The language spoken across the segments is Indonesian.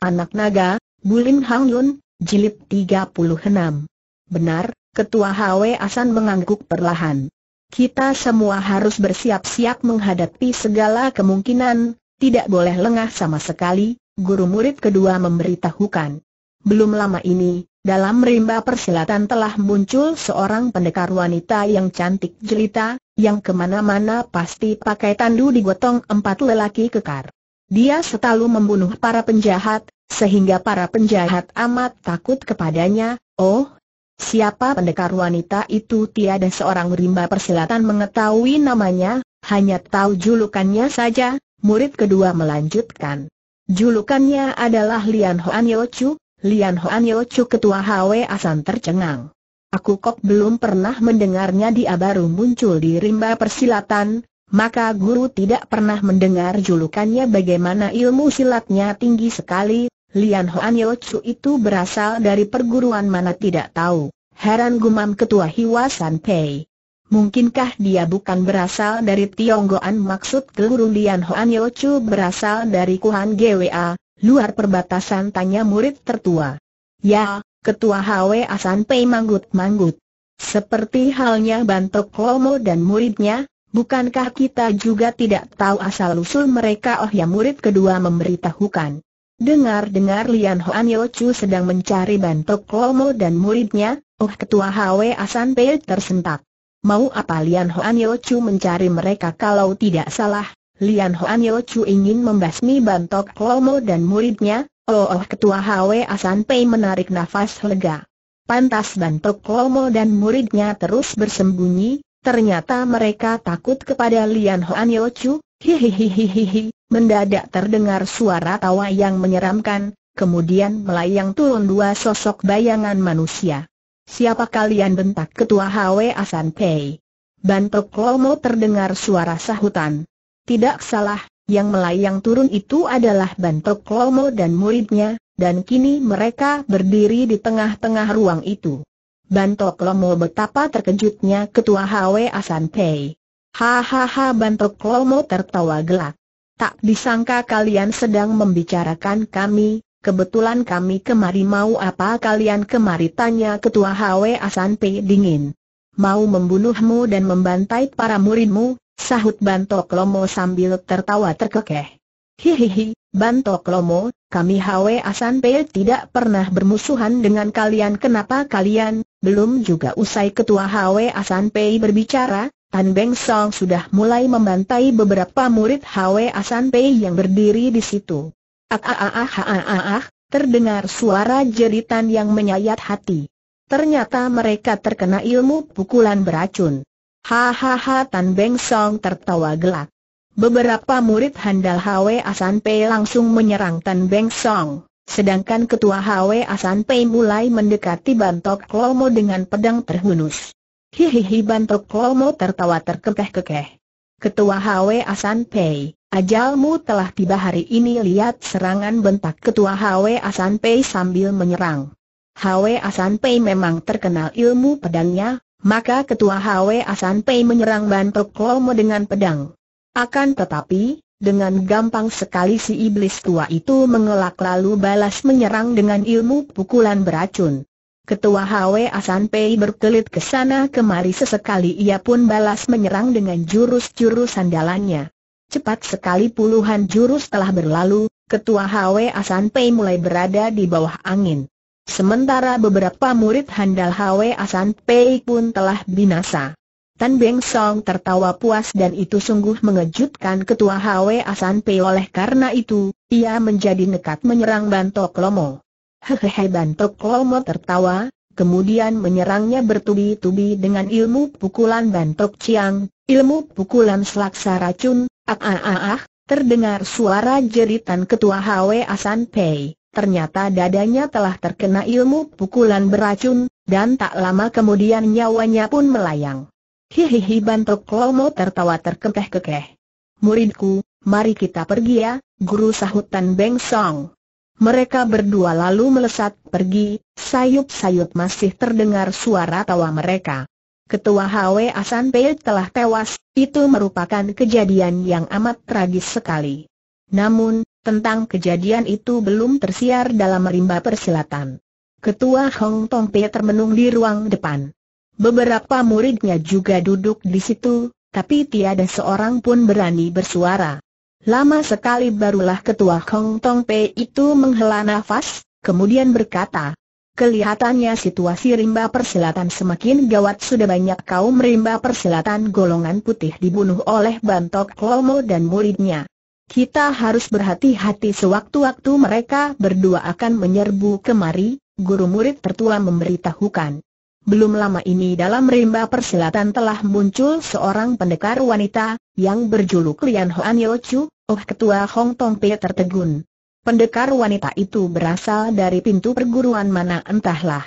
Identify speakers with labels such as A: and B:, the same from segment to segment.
A: Anak Naga, Bulim Hang Yun, Jilid 36. Benar, Ketua Hwe Asan mengangguk perlahan. Kita semua harus bersiap-siap menghadapi segala kemungkinan, tidak boleh lengah sama sekali, guru murid kedua memberitahukan. Belum lama ini, dalam rimba persilatan telah muncul seorang pendekar wanita yang cantik jelita, yang kemana-mana pasti pakai tandu digotong empat lelaki kekar. Dia selalu membunuh para penjahat, sehingga para penjahat amat takut kepadanya, oh, siapa pendekar wanita itu tiada seorang rimba persilatan mengetahui namanya, hanya tahu julukannya saja, murid kedua melanjutkan. Julukannya adalah Lian Hoan Chu. Lian Hoan Chu ketua Hwe Asan tercengang. Aku kok belum pernah mendengarnya dia baru muncul di rimba persilatan, maka guru tidak pernah mendengar julukannya bagaimana ilmu silatnya tinggi sekali, Lian Hoan Yeo Chu itu berasal dari perguruan mana tidak tahu, heran gumam ketua Hiwa San Pei. Mungkinkah dia bukan berasal dari Tionggoan maksud guru Lian Hoan Yeo Chu berasal dari Kuhan GWA, luar perbatasan tanya murid tertua. Ya, ketua HWA San Pei manggut-manggut. Seperti halnya Bantok Lomo dan muridnya, Bukankah kita juga tidak tahu asal-usul mereka oh ya murid kedua memberitahukan. Dengar-dengar Lian Hoan Yo Chu sedang mencari Bantok Lomo dan muridnya, oh ketua Hwe Asan Pei tersentak. Mau apa Lian Hoan Yo Chu mencari mereka kalau tidak salah, Lian Hoan Yo Chu ingin membasmi Bantok Lomo dan muridnya, oh, oh ketua Hwe Asan Pei menarik nafas lega. Pantas Bantok Lomo dan muridnya terus bersembunyi, Ternyata mereka takut kepada Lian Hoan Yeo Chu, hihihihihihi, mendadak terdengar suara tawa yang menyeramkan, kemudian melayang turun dua sosok bayangan manusia. Siapa kalian bentak ketua Hwe Asan Pei? Bantok Lomo terdengar suara sahutan. Tidak salah, yang melayang turun itu adalah Bantok Lomo dan muridnya, dan kini mereka berdiri di tengah-tengah ruang itu. Bantok Lomo betapa terkejutnya ketua HW Asan Pei. Hahaha Bantok Lomo tertawa gelak. Tak disangka kalian sedang membicarakan kami, kebetulan kami kemari mau apa kalian kemari tanya ketua HW Asan Pei dingin. Mau membunuhmu dan membantai para muridmu, sahut Bantok Lomo sambil tertawa terkekeh. Hihihi, Bantok Lomo, kami Hwe Asan Pei tidak pernah bermusuhan dengan kalian kenapa kalian, belum juga usai ketua HW Asan Pei berbicara, Tan Beng Song sudah mulai membantai beberapa murid HW Asan Pei yang berdiri di situ. Ah ah ah ah ah ah ah, terdengar suara jeritan yang menyayat hati. Ternyata mereka terkena ilmu pukulan beracun. Hahaha Tan Beng Song tertawa gelak. Beberapa murid handal HW Asan Pei langsung menyerang Tan Beng Song. Sedangkan Ketua HW Asan Pei mulai mendekati Bantok Klomo dengan pedang terhunus. Hihihi Bantok Klomo tertawa terkekeh-kekeh. Ketua HW Asan Pei, ajalmu telah tiba hari ini lihat serangan bentak Ketua HW Asan Pei sambil menyerang. HW Asan Pei memang terkenal ilmu pedangnya, maka Ketua HW Asan Pei menyerang Bantok Klomo dengan pedang. Akan tetapi, dengan gampang sekali si iblis tua itu mengelak lalu balas menyerang dengan ilmu pukulan beracun. Ketua Hwe Asan Pei berkelit ke sana kemari sesekali ia pun balas menyerang dengan jurus-jurus andalannya. Cepat sekali puluhan jurus telah berlalu, Ketua Hwe Asan Pei mulai berada di bawah angin. Sementara beberapa murid handal Hwe Asan Pei pun telah binasa. Tan Beng Song tertawa puas dan itu sungguh mengejutkan ketua HW Asan Pei oleh karena itu, ia menjadi nekat menyerang Bantok Lomo. Hehehe Bantok Lomo tertawa, kemudian menyerangnya bertubi-tubi dengan ilmu pukulan Bantok Chiang, ilmu pukulan selaksa racun, ah ah ah ah, terdengar suara jeritan ketua HW Asan Pei. Ternyata dadanya telah terkena ilmu pukulan beracun, dan tak lama kemudian nyawanya pun melayang. Hihihi bantok Kolomo tertawa terkekeh-kekeh. Muridku, mari kita pergi ya, guru sahut Tan Beng Song. Mereka berdua lalu melesat pergi, sayup-sayup masih terdengar suara tawa mereka. Ketua HW Asan Pei telah tewas, itu merupakan kejadian yang amat tragis sekali. Namun, tentang kejadian itu belum tersiar dalam rimba persilatan. Ketua Hong Tong Pei termenung di ruang depan. Beberapa muridnya juga duduk di situ, tapi tiada seorang pun berani bersuara. Lama sekali barulah ketua Hong Tong Pei itu menghela nafas, kemudian berkata, Kelihatannya situasi rimba persilatan semakin gawat sudah banyak kaum rimba persilatan golongan putih dibunuh oleh Bantok Lomo dan muridnya. Kita harus berhati-hati sewaktu-waktu mereka berdua akan menyerbu kemari, guru murid tertua memberitahukan. Belum lama ini dalam rimba persilatan telah muncul seorang pendekar wanita, yang berjuluk Lian Hoan Yeo Chu, Oh Ketua Hong Tong Pei tertegun. Pendekar wanita itu berasal dari pintu perguruan mana entahlah.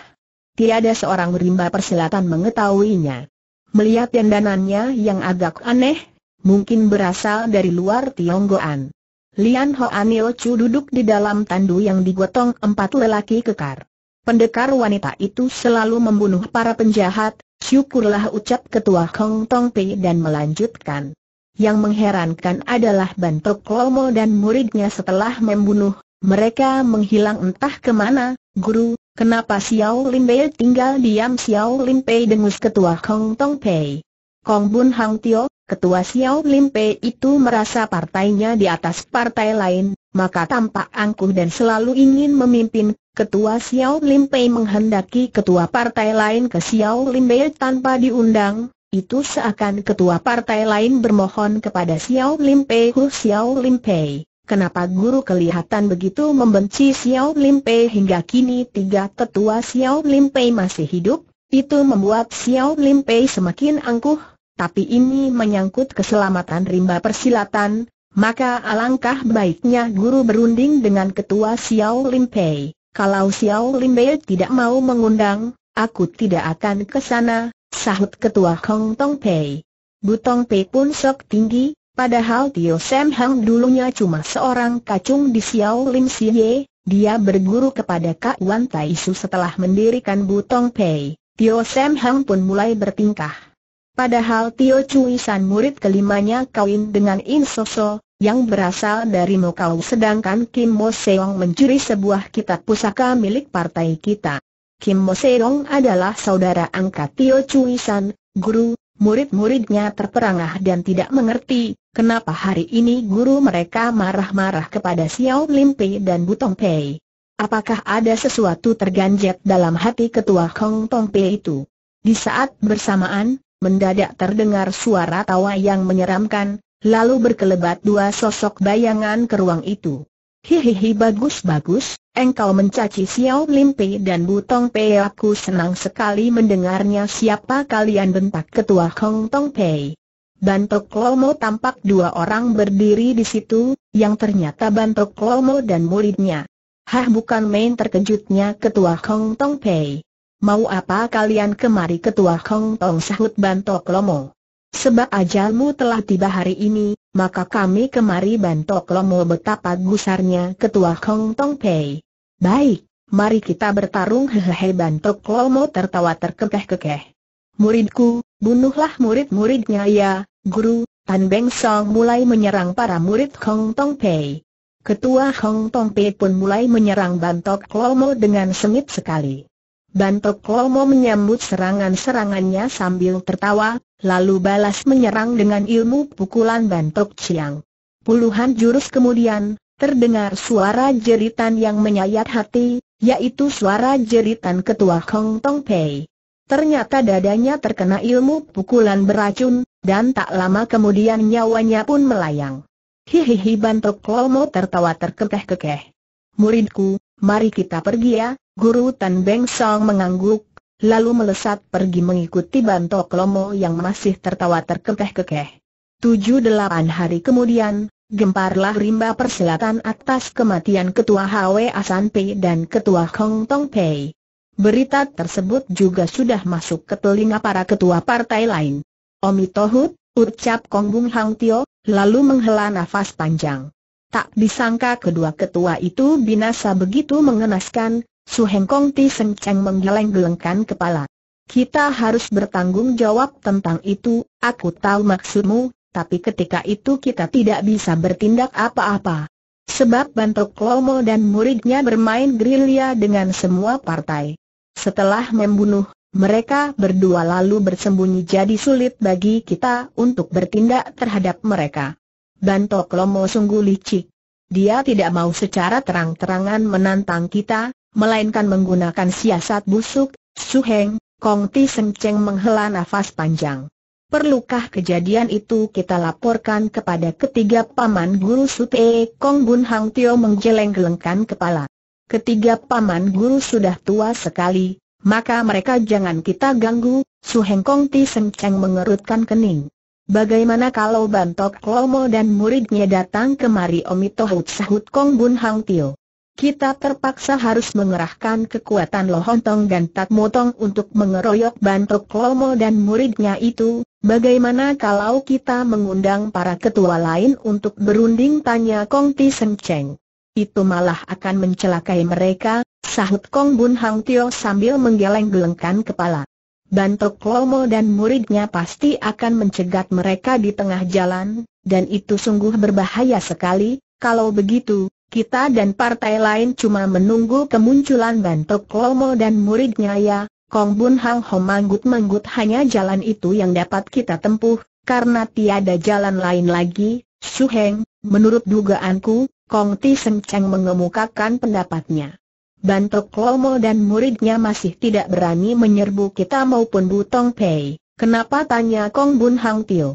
A: Tiada seorang rimba persilatan mengetahuinya. Melihat dandanannya yang agak aneh, mungkin berasal dari luar Tionggoan. Lian Hoan Yeo Chu duduk di dalam tandu yang digotong empat lelaki kekar. Pendekar wanita itu selalu membunuh para penjahat, syukurlah ucap ketua Kong Tong Pei dan melanjutkan. Yang mengherankan adalah Bantok Lomo dan muridnya setelah membunuh, mereka menghilang entah kemana, guru, kenapa Xiao Lin Pei tinggal diam Xiao Lin Pei dengus ketua Kong Tong Pei. Kong Bun Hang Tio, ketua Xiao Lin Pei itu merasa partainya di atas partai lain, maka tampak angkuh dan selalu ingin memimpin, Ketua Xiao Lim Pei menghendaki ketua partai lain ke Xiao Lim Pei tanpa diundang, itu seakan ketua partai lain bermohon kepada Xiao Lim Pei Hu Xiao Lim Pei. Kenapa guru kelihatan begitu membenci Xiao Lim Pei hingga kini tiga ketua Xiao Lim Pei masih hidup? Itu membuat Xiao Lim Pei semakin angkuh, tapi ini menyangkut keselamatan rimba persilatan, maka alangkah baiknya guru berunding dengan ketua Xiao Lim Pei. Kalau Xiao Bei tidak mau mengundang, aku tidak akan ke sana, sahut ketua Hong Tong Pei. Butong Pei pun sok tinggi, padahal Tio Sam Hang dulunya cuma seorang kacung di Xiao Lim Siye, dia berguru kepada Kak Wan Tai Su setelah mendirikan Butong Pei. Tio Sam Hang pun mulai bertingkah. Padahal Tio Cui San murid kelimanya kawin dengan In So, yang berasal dari Mokau sedangkan Kim Mo Seong mencuri sebuah kitab pusaka milik partai kita. Kim Mo Seong adalah saudara angkat Tio Chui San, guru, murid-muridnya terperangah dan tidak mengerti, kenapa hari ini guru mereka marah-marah kepada Xiao Lim Pei dan Butong Pei. Apakah ada sesuatu terganjat dalam hati ketua Hong Tong Pei itu? Di saat bersamaan, mendadak terdengar suara tawa yang menyeramkan, lalu berkelebat dua sosok bayangan ke ruang itu. Hihihi bagus-bagus, engkau mencaci Xiao Pei dan Butong Pei aku senang sekali mendengarnya siapa kalian bentak ketua Hong Tong Pei. Bantok Lomo tampak dua orang berdiri di situ, yang ternyata Bantok Lomo dan muridnya. Hah bukan main terkejutnya ketua Hong Tong Pei. Mau apa kalian kemari ketua Hong Tong sahut Bantok Lomo. Sebab ajalmu telah tiba hari ini, maka kami kemari bantok lomo betapa gusarnya ketua Hong Tong Pei. Baik, mari kita bertarung hehehe bantok lomo tertawa terkekeh-kekeh. Muridku, bunuhlah murid-muridnya ya, guru, Tan Beng Song mulai menyerang para murid Hong Tong Pei. Ketua Hong Tong Pei pun mulai menyerang Bantok lomo dengan sengit sekali. Bantok Lomo menyambut serangan-serangannya sambil tertawa, lalu balas menyerang dengan ilmu pukulan Bantok Chiang. Puluhan jurus kemudian, terdengar suara jeritan yang menyayat hati, yaitu suara jeritan ketua Hong Tong Pei. Ternyata dadanya terkena ilmu pukulan beracun, dan tak lama kemudian nyawanya pun melayang. Hihihi Bantok Lomo tertawa terkekeh-kekeh. Muridku, mari kita pergi ya, Guru Tan Beng Song mengangguk, lalu melesat pergi mengikuti Bantok Lomo yang masih tertawa terkekeh-kekeh. Tujuh delapan hari kemudian, gemparlah rimba perselatan atas kematian Ketua Hwe Asan Pei dan Ketua Hong Tong Pei. Berita tersebut juga sudah masuk ke telinga para ketua partai lain. Omi Tohut, ucap Kong Bung Hang Tio, lalu menghela nafas panjang. Tak disangka kedua ketua itu binasa begitu mengenaskan, Su Heng Kong Ti Seng menggeleng-gelengkan kepala. Kita harus bertanggung jawab tentang itu, aku tahu maksudmu, tapi ketika itu kita tidak bisa bertindak apa-apa. Sebab Bantok Lomo dan muridnya bermain gerilya dengan semua partai. Setelah membunuh, mereka berdua lalu bersembunyi jadi sulit bagi kita untuk bertindak terhadap mereka. Bantok Lomo sungguh licik. Dia tidak mau secara terang-terangan menantang kita, melainkan menggunakan siasat busuk, Su Heng Kong Ti Seng Cheng menghela nafas panjang. Perlukah kejadian itu kita laporkan kepada ketiga paman guru Te Kong Bun Hang Tio menggeleng-gelengkan kepala. Ketiga paman guru sudah tua sekali, maka mereka jangan kita ganggu, Su Heng Kong Ti Seng Cheng mengerutkan kening. Bagaimana kalau Bantok Lomo dan muridnya datang kemari Omitohut sahut Kong Bun Hang Tio? kita terpaksa harus mengerahkan kekuatan Lohontong dan Tak Motong untuk mengeroyok Bantok Lomo dan muridnya itu, bagaimana kalau kita mengundang para ketua lain untuk berunding tanya Kong Ti Sen Cheng. Itu malah akan mencelakai mereka, sahut Kong Bun Hang Tio sambil menggeleng-gelengkan kepala. Bantok Lomo dan muridnya pasti akan mencegat mereka di tengah jalan, dan itu sungguh berbahaya sekali, kalau begitu, kita dan partai lain cuma menunggu kemunculan Bantok Lomo dan muridnya ya, Kong Bun Hang Ho manggut-manggut hanya jalan itu yang dapat kita tempuh, karena tiada jalan lain lagi, Su Heng, menurut dugaanku, Kong Ti Seng Cheng mengemukakan pendapatnya. Bantok Lomo dan muridnya masih tidak berani menyerbu kita maupun Butong Pei. Kenapa tanya Kong Bun Hang Tio?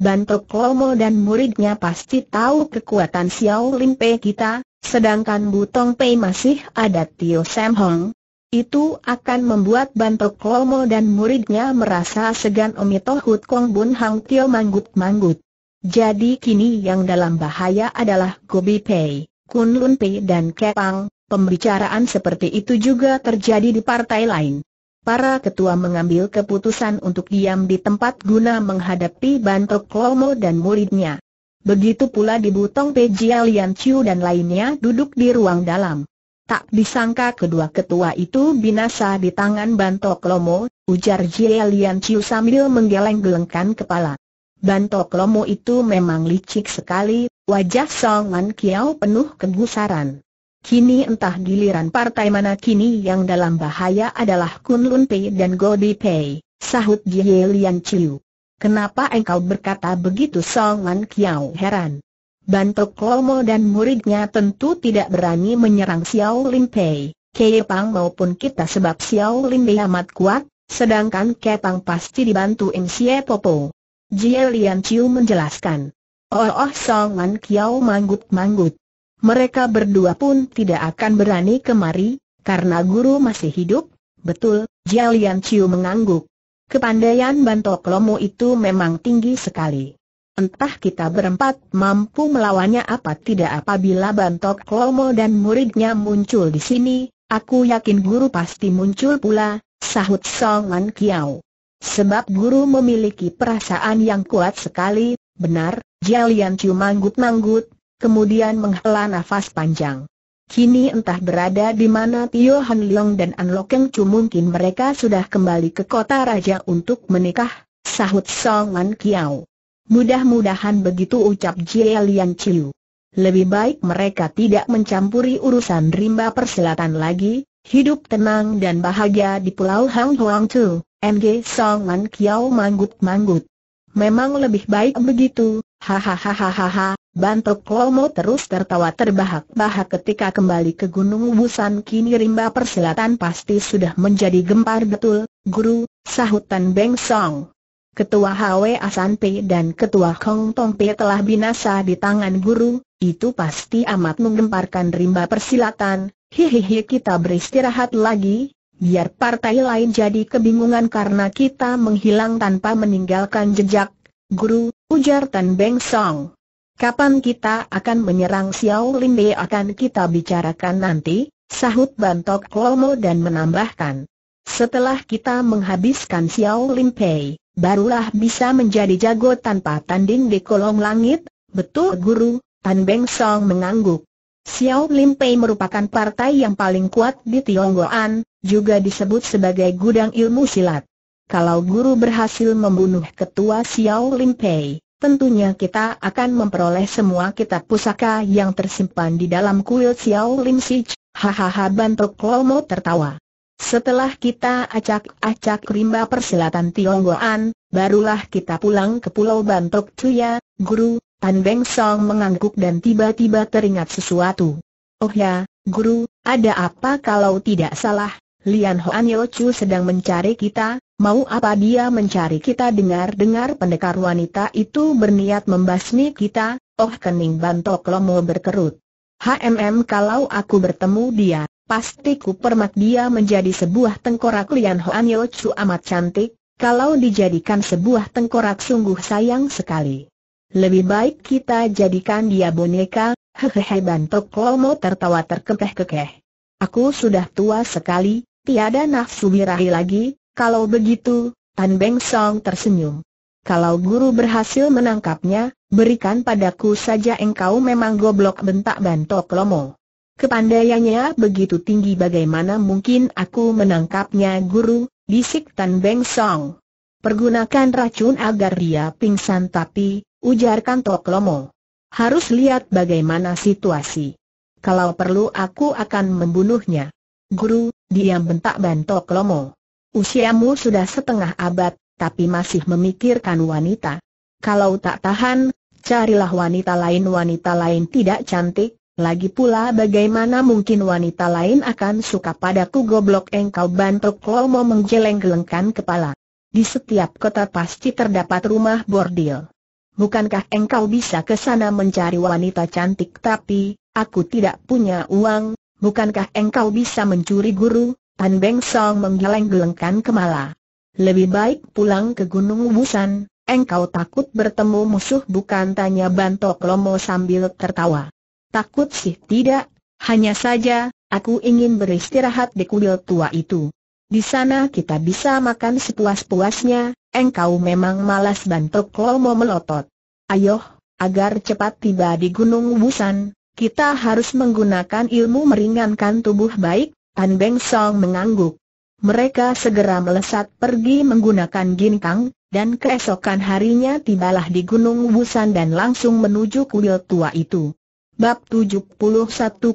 A: Bantok Lomo dan muridnya pasti tahu kekuatan Xiao Lim Pei kita, sedangkan Butong Pei masih ada Tio Sam Hong. Itu akan membuat Bantok Lomo dan muridnya merasa segan Omito Hut Kong Bun Hang Tio manggut-manggut. Jadi kini yang dalam bahaya adalah Gobi Pei, Kun Lun Pei dan Kepang, pembicaraan seperti itu juga terjadi di partai lain para ketua mengambil keputusan untuk diam di tempat guna menghadapi Bantok Klomo dan muridnya. Begitu pula di Butong Pejia Lian Chiu dan lainnya duduk di ruang dalam. Tak disangka kedua ketua itu binasa di tangan Bantok Klomo, ujar Jia Lian Chiu sambil menggeleng-gelengkan kepala. Bantok Lomo itu memang licik sekali, wajah Song Man Kiao penuh kegusaran. Kini entah giliran partai mana kini yang dalam bahaya adalah Kun Lun Pei dan Go Di Pei, sahut Jie Lian Chiu. Kenapa engkau berkata begitu Song Lan Kiao heran? Bantok Lomo dan muridnya tentu tidak berani menyerang Xiao Lin Pei, Kei Pang maupun kita sebab Xiao Lin Pei amat kuat, sedangkan Kei Pang pasti dibantu Im Xie Popo. Jie Lian Chiu menjelaskan. Oh oh Song Lan Kiao manggut-manggut mereka berdua pun tidak akan berani kemari, karena guru masih hidup, betul, Jialian Chiu mengangguk. Kepandaian Bantok Lomo itu memang tinggi sekali. Entah kita berempat mampu melawannya apa tidak apabila Bantok Lomo dan muridnya muncul di sini, aku yakin guru pasti muncul pula, sahut Songan Kiao. Sebab guru memiliki perasaan yang kuat sekali, benar, Jialian Ciu manggut-manggut, kemudian menghela nafas panjang. Kini entah berada di mana Tio Han Leong dan An Keng Chu mungkin mereka sudah kembali ke kota raja untuk menikah, sahut Song Man Kiao. Mudah-mudahan begitu ucap Jie Lian Chiu. Lebih baik mereka tidak mencampuri urusan rimba perselatan lagi, hidup tenang dan bahagia di Pulau Hang Huang Tu, MG Song Man Kiao manggut-manggut. Memang lebih baik begitu, hahaha. Bantok Lomo terus tertawa terbahak-bahak ketika kembali ke Gunung Busan. kini rimba persilatan pasti sudah menjadi gempar betul, guru, sahutan Beng Song. Ketua Hwe Asan dan Ketua Kong Tong Pe telah binasa di tangan guru, itu pasti amat menggemparkan rimba persilatan, hihihi kita beristirahat lagi, biar partai lain jadi kebingungan karena kita menghilang tanpa meninggalkan jejak, guru, ujar Tan Beng Song. Kapan kita akan menyerang Xiao Bei akan kita bicarakan nanti, sahut Bantok Lomo dan menambahkan. Setelah kita menghabiskan Xiao Limpei, barulah bisa menjadi jago tanpa tanding di kolong langit, betul guru, Tan Beng Song mengangguk. Xiao Limpei merupakan partai yang paling kuat di Tionggoan, juga disebut sebagai gudang ilmu silat. Kalau guru berhasil membunuh ketua Xiao Limpei, tentunya kita akan memperoleh semua kitab pusaka yang tersimpan di dalam kuil Xiao Lim Ch. Hahaha bantuk Lomo tertawa. Setelah kita acak-acak rimba persilatan Tionggoan, barulah kita pulang ke pulau bantuk Cuya, guru, Tan Beng Song mengangguk dan tiba-tiba teringat sesuatu. Oh ya, guru, ada apa kalau tidak salah, Lian Hoan Chu sedang mencari kita, mau apa dia mencari kita dengar-dengar pendekar wanita itu berniat membasmi kita, oh kening bantok lomo berkerut. HMM kalau aku bertemu dia, pasti ku permak dia menjadi sebuah tengkorak Lian Hoan Chu amat cantik, kalau dijadikan sebuah tengkorak sungguh sayang sekali. Lebih baik kita jadikan dia boneka, hehehe bantok lomo tertawa terkekeh-kekeh. Aku sudah tua sekali, Tiada nafsu birahi lagi, kalau begitu, Tan Beng Song tersenyum. Kalau guru berhasil menangkapnya, berikan padaku saja engkau memang goblok bentak bantok lomo. Kepandaiannya begitu tinggi bagaimana mungkin aku menangkapnya guru, bisik Tan Beng Song. Pergunakan racun agar dia pingsan tapi, ujarkan Tok Lomo. Harus lihat bagaimana situasi. Kalau perlu aku akan membunuhnya. Guru, Diam bentak Bantok Lomo. Usiamu sudah setengah abad, tapi masih memikirkan wanita. Kalau tak tahan, carilah wanita lain Wanita lain tidak cantik, lagi pula bagaimana mungkin wanita lain akan suka padaku goblok engkau Bantok Lomo menggeleng-gelengkan kepala. Di setiap kota pasti terdapat rumah bordil. Bukankah engkau bisa ke sana mencari wanita cantik tapi, aku tidak punya uang, Bukankah engkau bisa mencuri guru? Pan Beng Song menggeleng-gelengkan kemala. Lebih baik pulang ke Gunung Busan, engkau takut bertemu musuh bukan tanya Bantok Lomo sambil tertawa. Takut sih tidak, hanya saja, aku ingin beristirahat di kuil tua itu. Di sana kita bisa makan sepuas-puasnya, engkau memang malas Bantok Lomo melotot. Ayo, agar cepat tiba di Gunung Busan, kita harus menggunakan ilmu meringankan tubuh baik, An Beng Song mengangguk. Mereka segera melesat pergi menggunakan ginkang, dan keesokan harinya tibalah di Gunung Busan dan langsung menuju kuil tua itu. Bab 71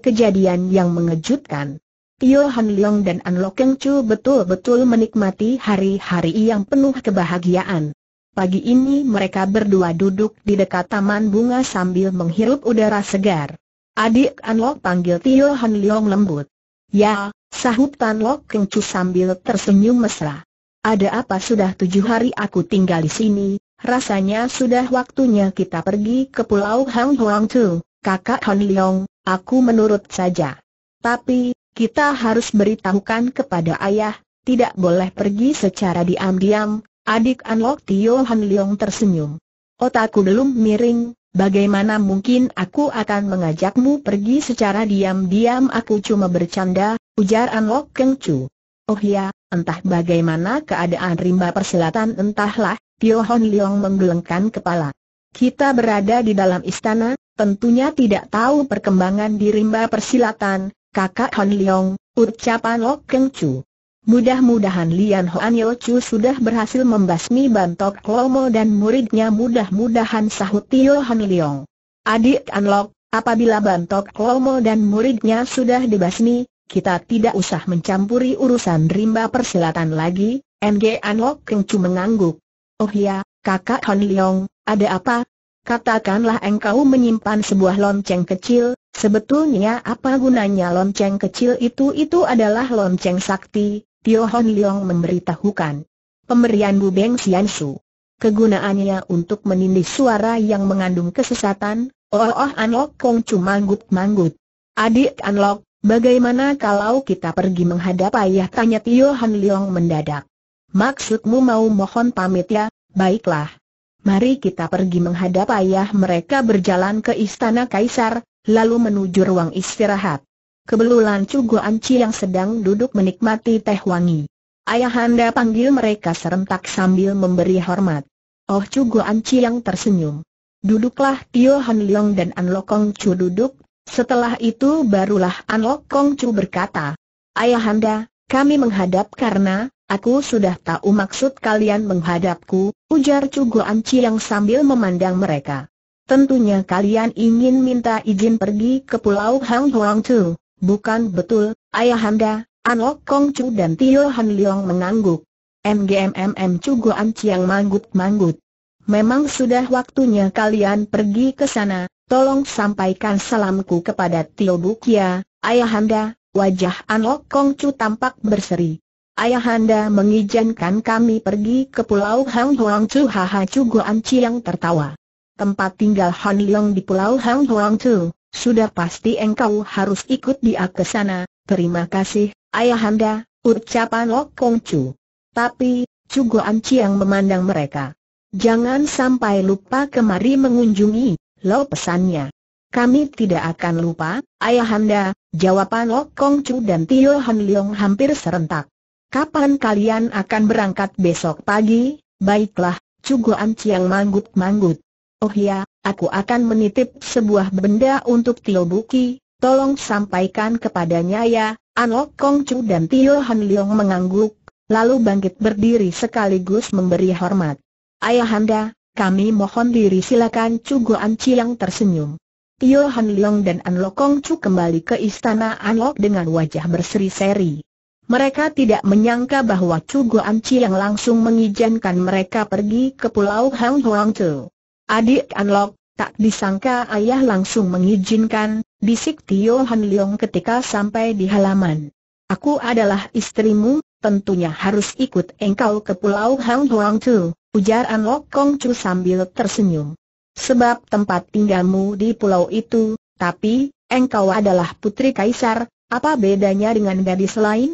A: Kejadian yang mengejutkan Tio Han Leong dan An Lo Keng Chu betul-betul menikmati hari-hari yang penuh kebahagiaan. Pagi ini mereka berdua duduk di dekat taman bunga sambil menghirup udara segar. Adik Lok panggil Tio Han Leong lembut. Ya, sahut Tan Lok sambil tersenyum mesra. Ada apa sudah tujuh hari aku tinggal di sini, rasanya sudah waktunya kita pergi ke Pulau Hang Huang Tu, kakak Han Leong, aku menurut saja. Tapi, kita harus beritahukan kepada ayah, tidak boleh pergi secara diam-diam, adik Lok Tio Han Leong tersenyum. Otakku belum miring, Bagaimana mungkin aku akan mengajakmu pergi secara diam-diam aku cuma bercanda, ujar Anlok Keng Chu. Oh ya, entah bagaimana keadaan rimba persilatan entahlah, Tio Hon Leong menggelengkan kepala. Kita berada di dalam istana, tentunya tidak tahu perkembangan di rimba persilatan, kakak Hon Leong, ucapan Lok Keng Chu. Mudah-mudahan Lian Hoan Yeo Chu sudah berhasil membasmi bantok Lomo dan muridnya mudah-mudahan sahut Tio Han Leong. Adik Anlok, apabila bantok Lomo dan muridnya sudah dibasmi, kita tidak usah mencampuri urusan rimba persilatan lagi, NG Anlok Keng Chu mengangguk. Oh ya, kakak Han Leong, ada apa? Katakanlah engkau menyimpan sebuah lonceng kecil, sebetulnya apa gunanya lonceng kecil itu? Itu adalah lonceng sakti, Tio Hon Leong memberitahukan. Pemberian Bu Beng Sian Su. Kegunaannya untuk menindih suara yang mengandung kesesatan, oh oh An Lok, Kong cuma manggut-manggut. Adik An Lok, bagaimana kalau kita pergi menghadap ayah tanya Tio Han Leong mendadak. Maksudmu mau mohon pamit ya, baiklah. Mari kita pergi menghadap ayah mereka berjalan ke istana kaisar, lalu menuju ruang istirahat kebelulan Cugo Anci yang sedang duduk menikmati teh wangi. Ayahanda panggil mereka serentak sambil memberi hormat. Oh Cugo Anci yang tersenyum. Duduklah Tio Han Leong dan An Lokong Chu duduk, setelah itu barulah An Lokong Chu berkata, Ayahanda, kami menghadap karena, aku sudah tahu maksud kalian menghadapku, ujar Cugo Anci yang sambil memandang mereka. Tentunya kalian ingin minta izin pergi ke Pulau Hang Huang Chu. Bukan betul, Ayahanda, Lok Kong Chu dan Tio Han Leong mengangguk. MGMMM Guan Ciang manggut-manggut. Memang sudah waktunya kalian pergi ke sana, tolong sampaikan salamku kepada Tio Bukia, Ayahanda, wajah An Lok Kong Chu tampak berseri. Ayahanda mengizinkan kami pergi ke Pulau Hang Huang Chu Haha Guan Ciang tertawa. Tempat tinggal Han Leong di Pulau Hang Huang Chu. Sudah pasti engkau harus ikut dia ke sana, terima kasih, ayahanda, ucapan Lok Kong Chu. Tapi, Chu Anciang Chiang memandang mereka. Jangan sampai lupa kemari mengunjungi, lo pesannya. Kami tidak akan lupa, ayahanda, jawaban Lok Kong Chu dan Tio Han Leong hampir serentak. Kapan kalian akan berangkat besok pagi? Baiklah, Chu Anciang Chiang manggut-manggut. Oh ya, Aku akan menitip sebuah benda untuk Tio Buki, tolong sampaikan kepadanya ya, An Lok Kong Chu dan Tio Han Leong mengangguk, lalu bangkit berdiri sekaligus memberi hormat. Ayahanda, kami mohon diri silakan Chu Guan yang tersenyum. Tio Han Leong dan An Lok Kong Chu kembali ke istana An Lok dengan wajah berseri-seri. Mereka tidak menyangka bahwa Chu Guan Chi yang langsung mengizinkan mereka pergi ke Pulau Hang Huang Chu. Adik Anlok, tak disangka ayah langsung mengizinkan, bisik Tio Han Leong ketika sampai di halaman. Aku adalah istrimu, tentunya harus ikut engkau ke pulau Hang Huang Tu, ujar Anlok Kong Chu sambil tersenyum. Sebab tempat tinggalmu di pulau itu, tapi, engkau adalah putri kaisar, apa bedanya dengan gadis lain?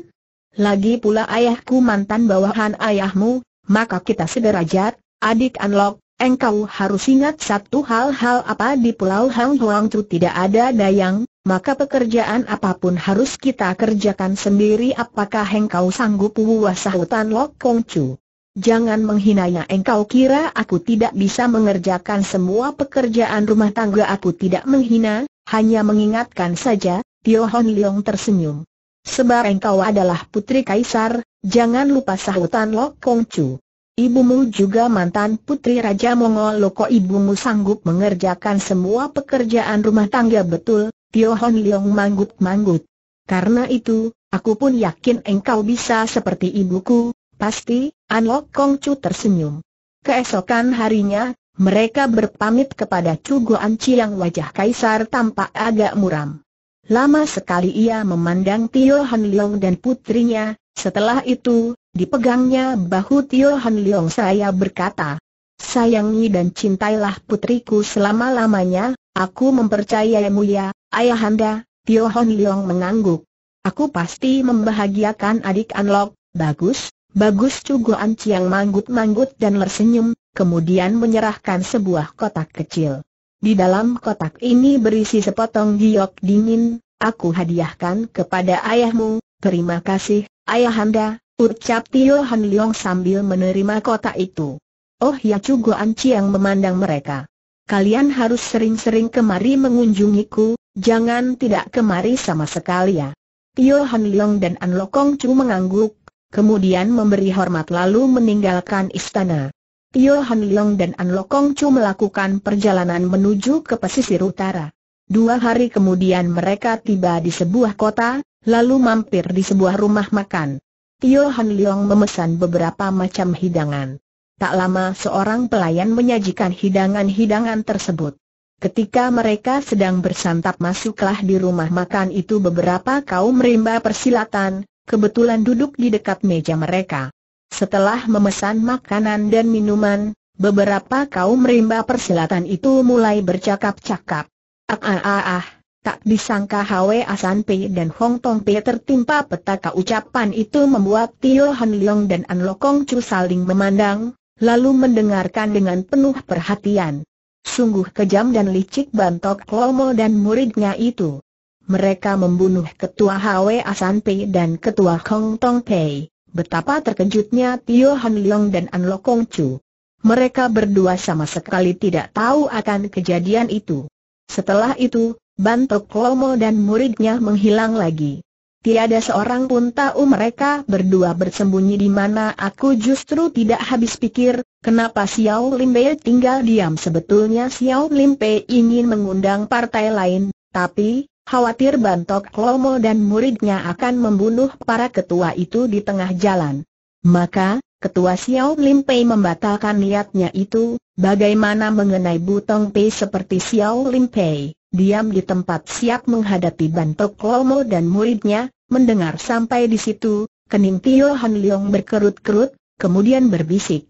A: Lagi pula ayahku mantan bawahan ayahmu, maka kita sederajat, adik Anlok, Engkau harus ingat satu hal-hal apa di Pulau Hang Huang tidak ada dayang, maka pekerjaan apapun harus kita kerjakan sendiri apakah engkau sanggup buah sahutan Lok Kong Chu. Jangan menghinanya engkau kira aku tidak bisa mengerjakan semua pekerjaan rumah tangga aku tidak menghina, hanya mengingatkan saja, Tio Hon Leong tersenyum. Sebab engkau adalah putri kaisar, jangan lupa sahutan Lok Kong Chu. Ibumu juga mantan putri Raja Mongol Loko ibumu sanggup mengerjakan semua pekerjaan rumah tangga betul, Tio Hon Leong manggut-manggut. Karena itu, aku pun yakin engkau bisa seperti ibuku, pasti, An Lok Kong Chu tersenyum. Keesokan harinya, mereka berpamit kepada Chu Goan Chi yang wajah kaisar tampak agak muram. Lama sekali ia memandang Tio Han Leong dan putrinya, setelah itu, Dipegangnya bahu Tio Han Leong saya berkata, Sayangi dan cintailah putriku selama-lamanya, aku mempercayaimu ya, ayahanda, Tio Han Leong mengangguk. Aku pasti membahagiakan adik Anlok, bagus, bagus An Ciang manggut-manggut dan tersenyum, kemudian menyerahkan sebuah kotak kecil. Di dalam kotak ini berisi sepotong giok dingin, aku hadiahkan kepada ayahmu, terima kasih, ayahanda, Ucap Tio Han Leong sambil menerima kotak itu. Oh ya Chu Goan Chiang memandang mereka. Kalian harus sering-sering kemari mengunjungiku, jangan tidak kemari sama sekali ya. Tio Han Leong dan An Lokong Chu mengangguk, kemudian memberi hormat lalu meninggalkan istana. Tio Han Leong dan An Lokong Chu melakukan perjalanan menuju ke pesisir utara. Dua hari kemudian mereka tiba di sebuah kota, lalu mampir di sebuah rumah makan. Tio Han Leong memesan beberapa macam hidangan. Tak lama seorang pelayan menyajikan hidangan-hidangan tersebut. Ketika mereka sedang bersantap masuklah di rumah makan itu beberapa kaum rimba persilatan, kebetulan duduk di dekat meja mereka. Setelah memesan makanan dan minuman, beberapa kaum rimba persilatan itu mulai bercakap-cakap. Ah ah ah ah. Tak disangka Hwe Asan Pei dan Hong Tong Pei tertimpa petaka ucapan itu membuat Tio Han Leong dan An Lokong Chu saling memandang, lalu mendengarkan dengan penuh perhatian. Sungguh kejam dan licik bantok Lomo dan muridnya itu. Mereka membunuh ketua Hwe Asan Pei dan ketua Hong Tong Pei. Betapa terkejutnya Tio Han Leong dan An Lokong Chu. Mereka berdua sama sekali tidak tahu akan kejadian itu. Setelah itu, Bantok Klomo dan muridnya menghilang lagi. Tiada seorang pun tahu mereka berdua bersembunyi di mana aku justru tidak habis pikir, kenapa Xiao Limbe tinggal diam sebetulnya Xiao Limbe ingin mengundang partai lain, tapi khawatir Bantok Klomo dan muridnya akan membunuh para ketua itu di tengah jalan. Maka, Ketua Xiao Lim Pei membatalkan niatnya itu, bagaimana mengenai Butong Pei seperti Xiao Lim Pei? diam di tempat siap menghadapi Bantok Lomo dan muridnya, mendengar sampai di situ, kening Tio Han Leong berkerut-kerut, kemudian berbisik.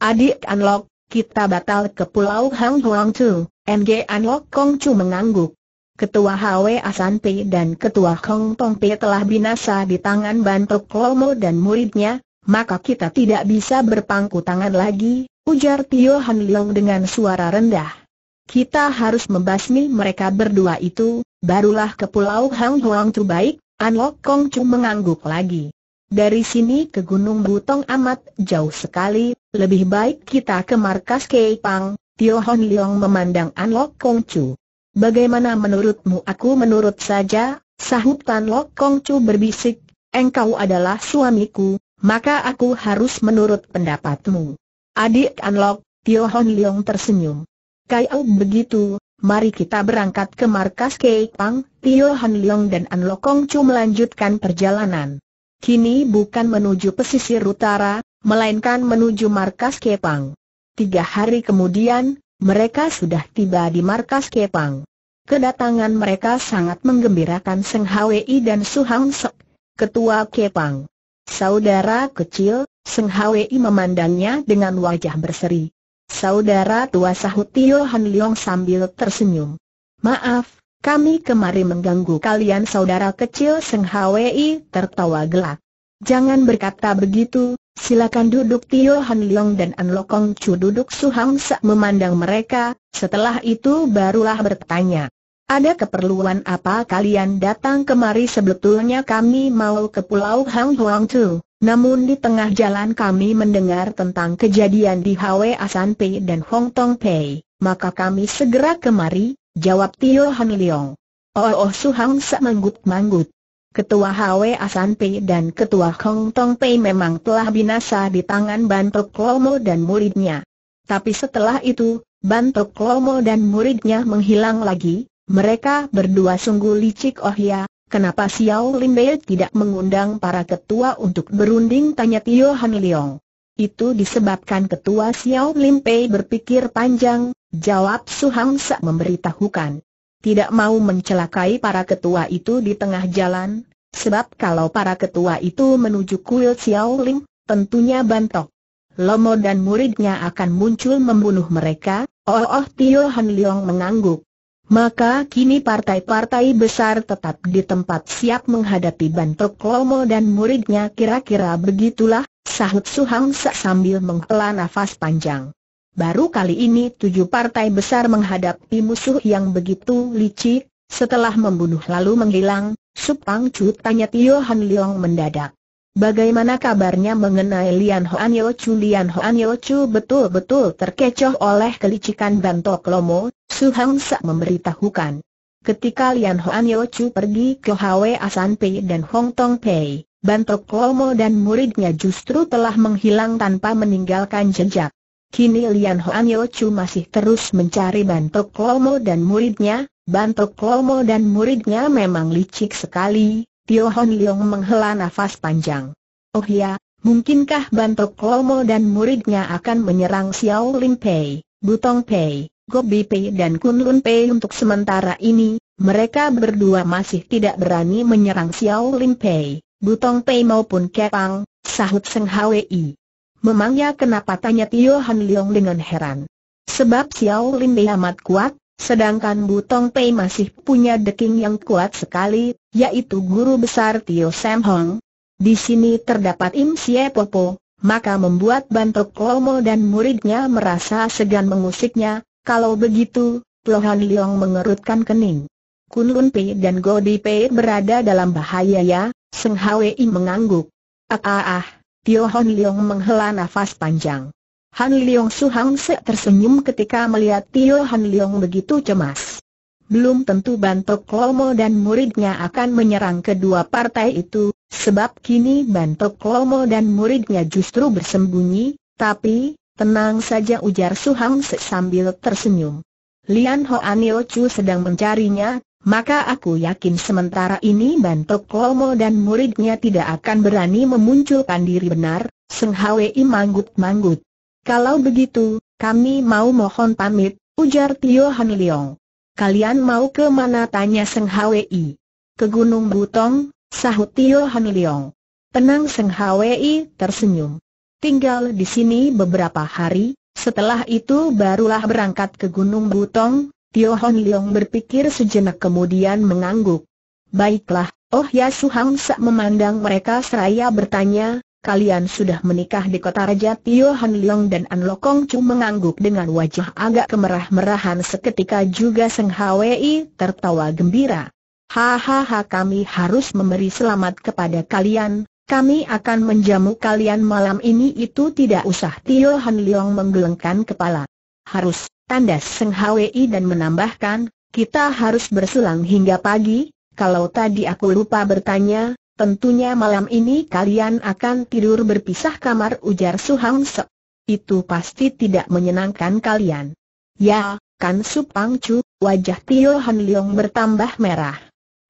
A: Adik Anlok, kita batal ke Pulau Hang Huang Chu, MJ Anlok Kong Chu mengangguk. Ketua HW Asan Pei dan Ketua Hong Tong Pei telah binasa di tangan Bantok Lomo dan muridnya, maka kita tidak bisa berpangku tangan lagi, ujar Tio Han Leong dengan suara rendah. Kita harus membasmi mereka berdua itu, barulah ke Pulau Hang Huang Chu baik, An Lok Kong Chu mengangguk lagi. Dari sini ke Gunung Butong amat jauh sekali, lebih baik kita ke markas Kei Pang, Tio Hon Leong memandang An Lok Kong Chu. Bagaimana menurutmu aku menurut saja, sahut Tan Lok Kong Chu berbisik, engkau adalah suamiku, maka aku harus menurut pendapatmu. Adik An Lok, Tio Hon Leong tersenyum. Kai Kaiau begitu, mari kita berangkat ke markas Kei Pang, Tio Han Leong dan An Lokong Chu melanjutkan perjalanan. Kini bukan menuju pesisir utara, melainkan menuju markas Kepang. Tiga hari kemudian, mereka sudah tiba di markas Kepang. Kedatangan mereka sangat menggembirakan Seng Hwi dan Su Hang Sek, ketua Kepang. Saudara kecil, Seng Hwi memandangnya dengan wajah berseri. Saudara tua sahut Tio Han Leong sambil tersenyum. Maaf, kami kemari mengganggu kalian saudara kecil Seng Hwi tertawa gelak. Jangan berkata begitu, silakan duduk Tio Han Leong dan An Lokong Chu duduk Suhang Sa memandang mereka, setelah itu barulah bertanya. Ada keperluan apa kalian datang kemari sebetulnya kami mau ke Pulau Hang Huang Tu, namun di tengah jalan kami mendengar tentang kejadian di Hwe Asan Pei dan Hong Tong Pei, maka kami segera kemari, jawab Tio Han Leong. Oh, oh Su Hang Sa manggut-manggut. Ketua Hwe Asan Pei dan Ketua Hong Tong Pei memang telah binasa di tangan Bantuk Lomo dan muridnya. Tapi setelah itu, Bantuk Lomo dan muridnya menghilang lagi, mereka berdua sungguh licik oh ya, kenapa Xiao Limbei tidak mengundang para ketua untuk berunding tanya Tio Han Leong. Itu disebabkan ketua Xiao Bei berpikir panjang, jawab Su Hang Sa memberitahukan. Tidak mau mencelakai para ketua itu di tengah jalan, sebab kalau para ketua itu menuju kuil Xiao Lim, tentunya bantok. Lomo dan muridnya akan muncul membunuh mereka, oh oh Tio Han Leong mengangguk. Maka kini partai-partai besar tetap di tempat siap menghadapi Bantok Lomo dan muridnya kira-kira begitulah, sahut Suhang Sak sambil menghela nafas panjang. Baru kali ini tujuh partai besar menghadapi musuh yang begitu licik, setelah membunuh lalu menghilang, Supang Chu tanya Tio Han Leong mendadak. Bagaimana kabarnya mengenai Lian Hoan Yo Chu? Lian Hoan Yo Chu betul-betul terkecoh oleh kelicikan Bantok Lomo, Su Hang Sa memberitahukan. Ketika Lian Hoan Yo Chu pergi ke Hwe Asan Pei dan Hong Tong Pei, Bantok Lomo dan muridnya justru telah menghilang tanpa meninggalkan jejak. Kini Lian Hoan Yo Chu masih terus mencari Bantok Lomo dan muridnya, Bantok Lomo dan muridnya memang licik sekali, Tio Hon Leong menghela nafas panjang. Oh ya, mungkinkah Bantok Lomo dan muridnya akan menyerang Xiao Lin Pei, Butong Pei, Gobi Pei dan Kun Lun Pei untuk sementara ini, mereka berdua masih tidak berani menyerang Xiao Lin Pei, Butong Pei maupun Kepang, sahut Seng Hwi. Memangnya kenapa tanya Tio Han Leong dengan heran. Sebab Xiao Lin Pei amat kuat, sedangkan Butong Pei masih punya deking yang kuat sekali, yaitu guru besar Tio Sam Hong. Di sini terdapat Im Sie Popo, maka membuat Bantok Lomo dan muridnya merasa segan mengusiknya, kalau begitu, Lohan Liong mengerutkan kening. Kun Lun Pei dan Go Di Pei berada dalam bahaya ya, Seng Hwei mengangguk. Ah ah ah, Tio Hon Liong menghela nafas panjang. Han Liong Hang Se tersenyum ketika melihat Tio Han Liong begitu cemas. Belum tentu Bantok Lomo dan muridnya akan menyerang kedua partai itu, sebab kini Bantok Lomo dan muridnya justru bersembunyi, tapi, Tenang saja ujar Suhang Se sambil tersenyum. Lian Ho Anio Chu sedang mencarinya, maka aku yakin sementara ini Bantok Lomo dan muridnya tidak akan berani memunculkan diri benar, Seng Hwi manggut-manggut. Kalau begitu, kami mau mohon pamit, ujar Tio Han Leong. Kalian mau ke mana tanya Seng Hwi? Ke Gunung Butong, sahut Tio Han Leong. Tenang Seng Hwi tersenyum tinggal di sini beberapa hari, setelah itu barulah berangkat ke Gunung Butong, Tio Hon Leong berpikir sejenak kemudian mengangguk. Baiklah, Oh ya Su Hang Sa memandang mereka seraya bertanya, kalian sudah menikah di kota Raja Tio Hon Leong dan An Lokong Chu mengangguk dengan wajah agak kemerah-merahan seketika juga Seng Hwi tertawa gembira. Hahaha kami harus memberi selamat kepada kalian, kami akan menjamu kalian malam ini itu tidak usah Tio Han Leong menggelengkan kepala. Harus, tandas Seng Hwi dan menambahkan, kita harus berselang hingga pagi, kalau tadi aku lupa bertanya, tentunya malam ini kalian akan tidur berpisah kamar ujar Su Hang Sek. Itu pasti tidak menyenangkan kalian. Ya, kan Pang Chu, wajah Tio Han Leong bertambah merah.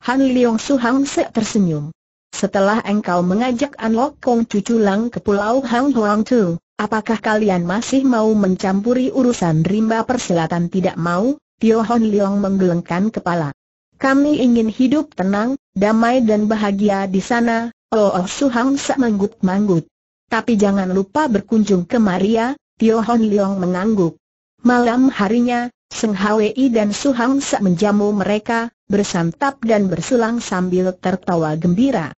A: Han Leong Hang Sek tersenyum. Setelah engkau mengajak An Lok Kong cucu lang ke Pulau Hang Huang Tu, apakah kalian masih mau mencampuri urusan rimba persilatan tidak mau? Tio Hon Leong menggelengkan kepala. Kami ingin hidup tenang, damai dan bahagia di sana, Oh Oh Su Hang Sa manggut-manggut. Tapi jangan lupa berkunjung ke Maria, Tio Hon Leong mengangguk. Malam harinya, Seng Hwi dan Su Hang Sa menjamu mereka, bersantap dan bersulang sambil tertawa gembira.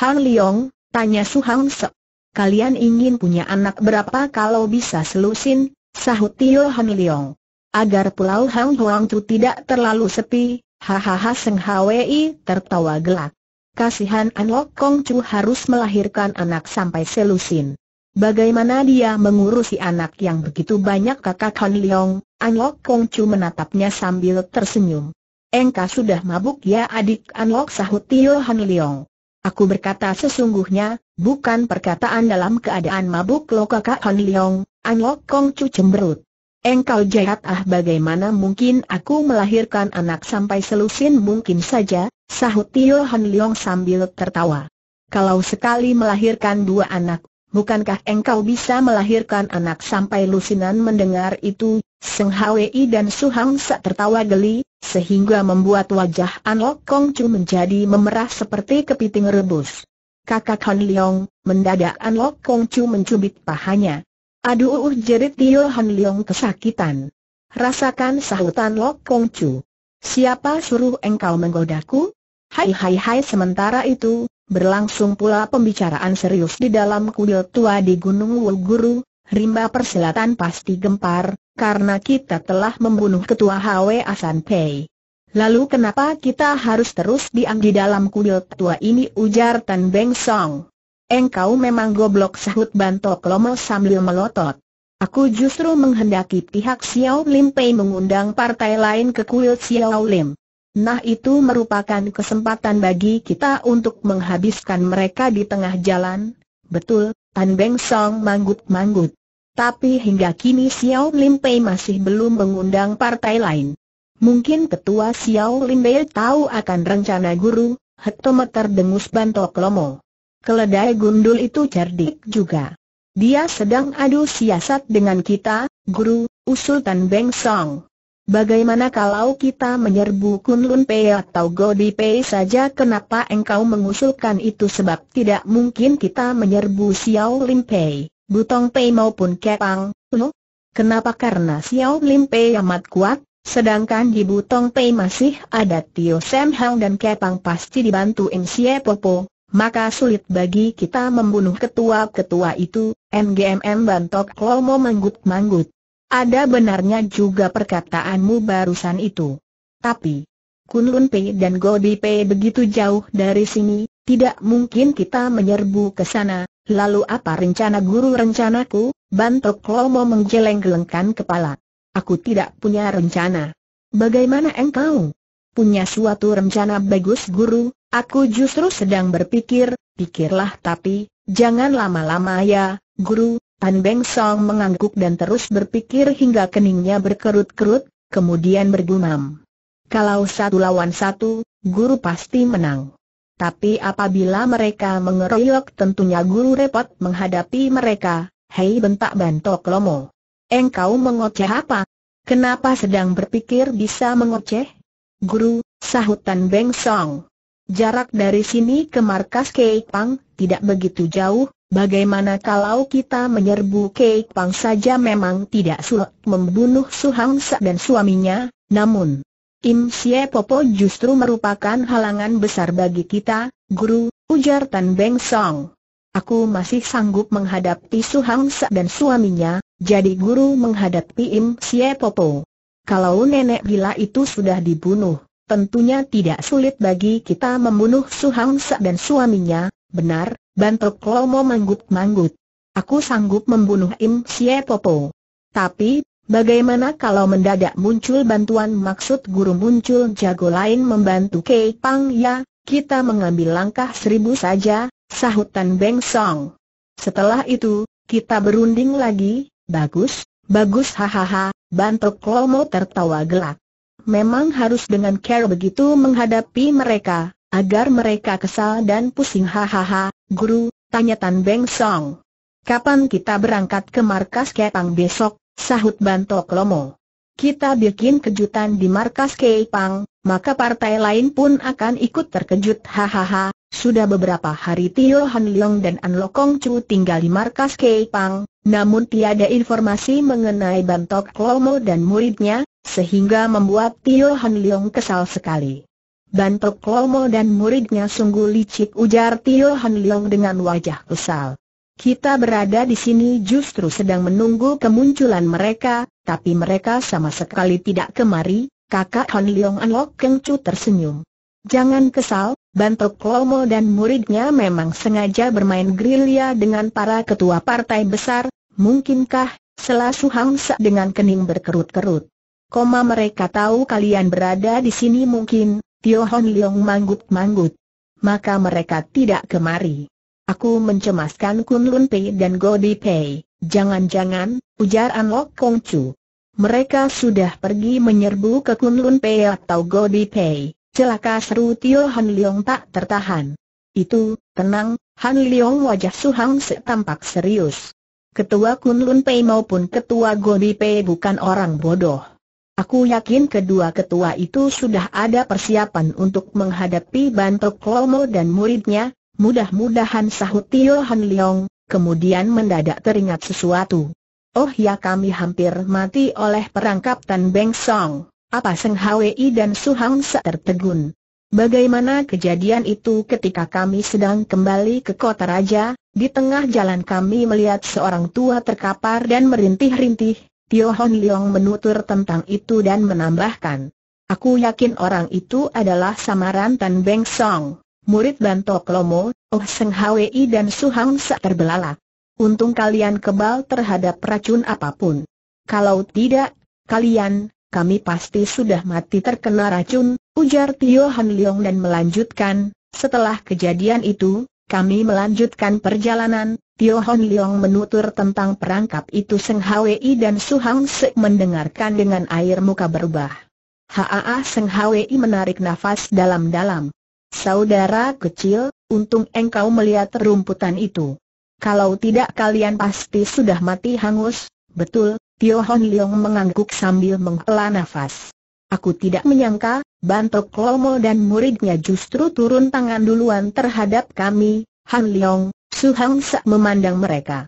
A: Han Leong, tanya Su Hang Sek. Kalian ingin punya anak berapa kalau bisa selusin, sahut Tio Han Leong. Agar pulau Hang Huang Chu tidak terlalu sepi, hahaha Seng Hwi tertawa gelak. Kasihan An Lok Kong Chu harus melahirkan anak sampai selusin. Bagaimana dia mengurusi anak yang begitu banyak kakak Han Leong, An Lok Kong Chu menatapnya sambil tersenyum. Engkau sudah mabuk ya adik An Lok sahut Tio Han Leong. Aku berkata sesungguhnya, bukan perkataan dalam keadaan mabuk lo kakak Han Leong, An Lok Kong Chu cemberut. Engkau jahat ah bagaimana mungkin aku melahirkan anak sampai selusin mungkin saja, sahut Tio Han Leong sambil tertawa. Kalau sekali melahirkan dua anak, bukankah engkau bisa melahirkan anak sampai lusinan mendengar itu, Seng Hwi dan Su Hang Sa tertawa geli, sehingga membuat wajah An Lok Kong Chu menjadi memerah seperti kepiting rebus. Kakak Han Leong, mendadak An Lok Kong Chu mencubit pahanya. Aduh jerit Tio Han Leong kesakitan. Rasakan sahutan Lok Kong Chu. Siapa suruh engkau menggodaku? Hai hai hai sementara itu, berlangsung pula pembicaraan serius di dalam kuil tua di Gunung Wulguru, rimba persilatan pasti gempar, karena kita telah membunuh ketua HW Asan Pei. Lalu kenapa kita harus terus diam di dalam kuil tua ini ujar Tan Beng Song. Engkau memang goblok sahut Bantok Lomo sambil melotot. Aku justru menghendaki pihak Xiao Lim Pei mengundang partai lain ke kuil Xiao Lim. Nah itu merupakan kesempatan bagi kita untuk menghabiskan mereka di tengah jalan. Betul, Tan Beng Song manggut-manggut. Tapi hingga kini Xiao Lim Pei masih belum mengundang partai lain. Mungkin ketua Xiao Lim Pei tahu akan rencana guru, hektometer dengus bantok lomo. Keledai gundul itu cerdik juga. Dia sedang adu siasat dengan kita, guru, usul Tan Beng Song. Bagaimana kalau kita menyerbu Kunlun Pei atau Godi Pei saja kenapa engkau mengusulkan itu sebab tidak mungkin kita menyerbu Xiao Lim Pei. Butong Pei maupun Kepang, Lo? Kenapa karena Xiao Lim Pei amat kuat, sedangkan di Butong Pei masih ada Tio Sam Hang dan Kepang pasti dibantu Im Xie Popo, maka sulit bagi kita membunuh ketua-ketua itu, MGMM Bantok Klomo manggut-manggut. Ada benarnya juga perkataanmu barusan itu. Tapi, Kun Lun Pei dan Godi Pei begitu jauh dari sini, tidak mungkin kita menyerbu ke sana, Lalu apa rencana guru rencanaku? Bantok Lomo menggeleng-gelengkan kepala. Aku tidak punya rencana. Bagaimana engkau? Punya suatu rencana bagus guru, aku justru sedang berpikir, pikirlah tapi, jangan lama-lama ya, guru. Tan Beng Song mengangguk dan terus berpikir hingga keningnya berkerut-kerut, kemudian bergumam. Kalau satu lawan satu, guru pasti menang. Tapi apabila mereka mengeroyok tentunya guru repot menghadapi mereka, hei bentak bantok lomo. Engkau mengoceh apa? Kenapa sedang berpikir bisa mengoceh? Guru, sahutan Beng Song. Jarak dari sini ke markas Keik Pang tidak begitu jauh, Bagaimana kalau kita menyerbu Keik Pang saja memang tidak sulit membunuh Su Hang Sa dan suaminya, namun Im Sye Popo justru merupakan halangan besar bagi kita, guru, ujar Tan Beng Song. Aku masih sanggup menghadapi Su Hang Sa dan suaminya, jadi guru menghadapi Im Sye Popo. Kalau nenek gila itu sudah dibunuh, tentunya tidak sulit bagi kita membunuh Su Hang Sa dan suaminya, benar, bantok Lomo manggut-manggut. Aku sanggup membunuh Im Sye Popo. Tapi, Bagaimana kalau mendadak muncul bantuan maksud guru muncul jago lain membantu Kei Pang ya, kita mengambil langkah seribu saja, sahut Tan Beng Song. Setelah itu, kita berunding lagi, bagus, bagus hahaha, bantok Kromo tertawa gelak. Memang harus dengan care begitu menghadapi mereka, agar mereka kesal dan pusing hahaha, guru, tanya Tan Beng Song. Kapan kita berangkat ke markas Kepang besok? Sahut Bantok Lomo. Kita bikin kejutan di markas Keipang, maka partai lain pun akan ikut terkejut hahaha. Sudah beberapa hari Tio Han Leong dan An Kong Chu tinggal di markas Keipang, namun tiada informasi mengenai Bantok Lomo dan muridnya, sehingga membuat Tio Han Leong kesal sekali. Bantok Lomo dan muridnya sungguh licik ujar Tio Han Leong dengan wajah kesal. Kita berada di sini justru sedang menunggu kemunculan mereka, tapi mereka sama sekali tidak kemari, kakak Han Leong An Lok Keng Chu tersenyum. Jangan kesal, Bantok Lomo dan muridnya memang sengaja bermain gerilya dengan para ketua partai besar, mungkinkah, selasu hangsa dengan kening berkerut-kerut. Koma mereka tahu kalian berada di sini mungkin, Tio Hon Leong manggut-manggut. Maka mereka tidak kemari. Aku mencemaskan Kun Lun Pei dan Godi Pei. Jangan-jangan, ujar An Lok Kong Chu. Mereka sudah pergi menyerbu ke Kun Lun Pei atau Godi Pei. Celaka seru Tio Han Leong tak tertahan. Itu, tenang, Han Leong wajah Suhang Se tampak serius. Ketua Kun Lun Pei maupun ketua Godi Pei bukan orang bodoh. Aku yakin kedua ketua itu sudah ada persiapan untuk menghadapi bantuk Lomo dan muridnya, Mudah-mudahan sahut Tio Han Leong, kemudian mendadak teringat sesuatu. Oh ya kami hampir mati oleh perangkap Tan Beng Song. Apa Seng Hwi dan Su Hang Se tertegun. Bagaimana kejadian itu ketika kami sedang kembali ke kota raja, di tengah jalan kami melihat seorang tua terkapar dan merintih-rintih, Tio Hon Leong menutur tentang itu dan menambahkan. Aku yakin orang itu adalah samaran Tan Beng Song murid Bantok Lomo, Oh Seng Hwi dan Su Sa terbelalak. Untung kalian kebal terhadap racun apapun. Kalau tidak, kalian, kami pasti sudah mati terkena racun, ujar Tio Han Leong dan melanjutkan, setelah kejadian itu, kami melanjutkan perjalanan, Tio Han Leong menutur tentang perangkap itu Seng Hwi dan Su Hang mendengarkan dengan air muka berubah. Haa Seng Hwi menarik nafas dalam-dalam. Saudara kecil, untung engkau melihat rumputan itu. Kalau tidak kalian pasti sudah mati hangus, betul, Tio Hon Leong mengangguk sambil menghela nafas. Aku tidak menyangka, Bantok Lomo dan muridnya justru turun tangan duluan terhadap kami, Han Leong, Su Hang Sa memandang mereka.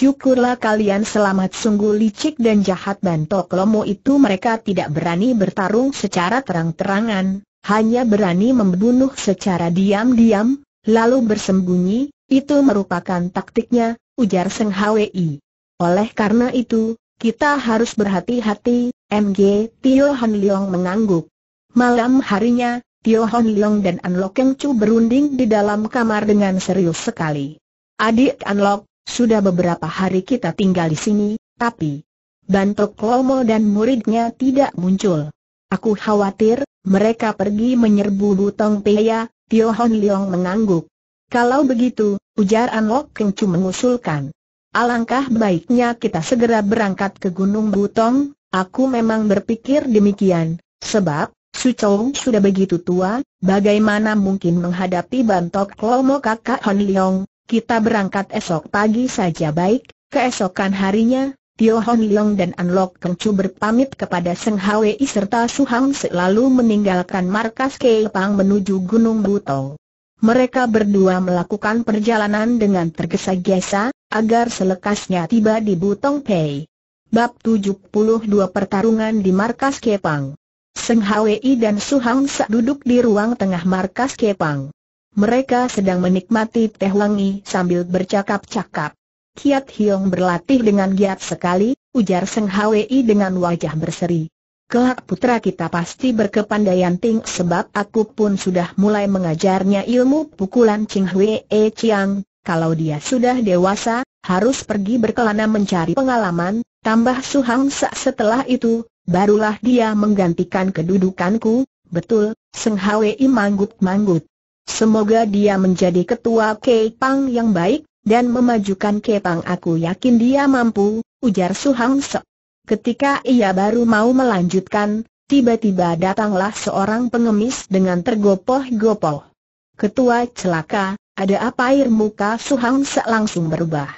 A: Syukurlah kalian selamat sungguh licik dan jahat Bantok Lomo itu mereka tidak berani bertarung secara terang-terangan, hanya berani membunuh secara diam-diam, lalu bersembunyi, itu merupakan taktiknya, ujar Seng Hwi. Oleh karena itu, kita harus berhati-hati, MG Tio Hon Leong mengangguk. Malam harinya, Tio Hon Leong dan An Lok Keng Chu berunding di dalam kamar dengan serius sekali. Adik An Lok, sudah beberapa hari kita tinggal di sini, tapi Bantok Lomo dan muridnya tidak muncul. Aku khawatir, mereka pergi menyerbu Butong Peya, Tio Hon Leong mengangguk. Kalau begitu, ujar An Lok Keng Chu mengusulkan. Alangkah baiknya kita segera berangkat ke Gunung Butong, aku memang berpikir demikian, sebab, Su Chong sudah begitu tua, bagaimana mungkin menghadapi bantok Lomo kakak Hon Leong, kita berangkat esok pagi saja baik, keesokan harinya, Tio Hon Leong dan An Lok Keng Chu berpamit kepada Seng Hwi serta Su Hang selalu meninggalkan markas Pang menuju Gunung Butong. Mereka berdua melakukan perjalanan dengan tergesa-gesa, agar selekasnya tiba di Butong Pei. Bab 72 Pertarungan di Markas Kepang Seng Hwi dan Su Hang Sa duduk di ruang tengah markas Kepang. Mereka sedang menikmati teh wangi sambil bercakap-cakap. Kiat Hiong berlatih dengan giat sekali, ujar Seng Hwi dengan wajah berseri. Kelak putra kita pasti berkepandaian ting sebab aku pun sudah mulai mengajarnya ilmu pukulan Ching Hwi E Chiang. Kalau dia sudah dewasa, harus pergi berkelana mencari pengalaman, tambah Hang Sa setelah itu, barulah dia menggantikan kedudukanku, betul, Seng Hwi manggut-manggut. Semoga dia menjadi ketua Kei Pang yang baik, dan memajukan kepang aku yakin dia mampu, ujar Su Hang Sek. Ketika ia baru mau melanjutkan, tiba-tiba datanglah seorang pengemis dengan tergopoh-gopoh. Ketua celaka, ada apa air muka Su Hang Sek langsung berubah.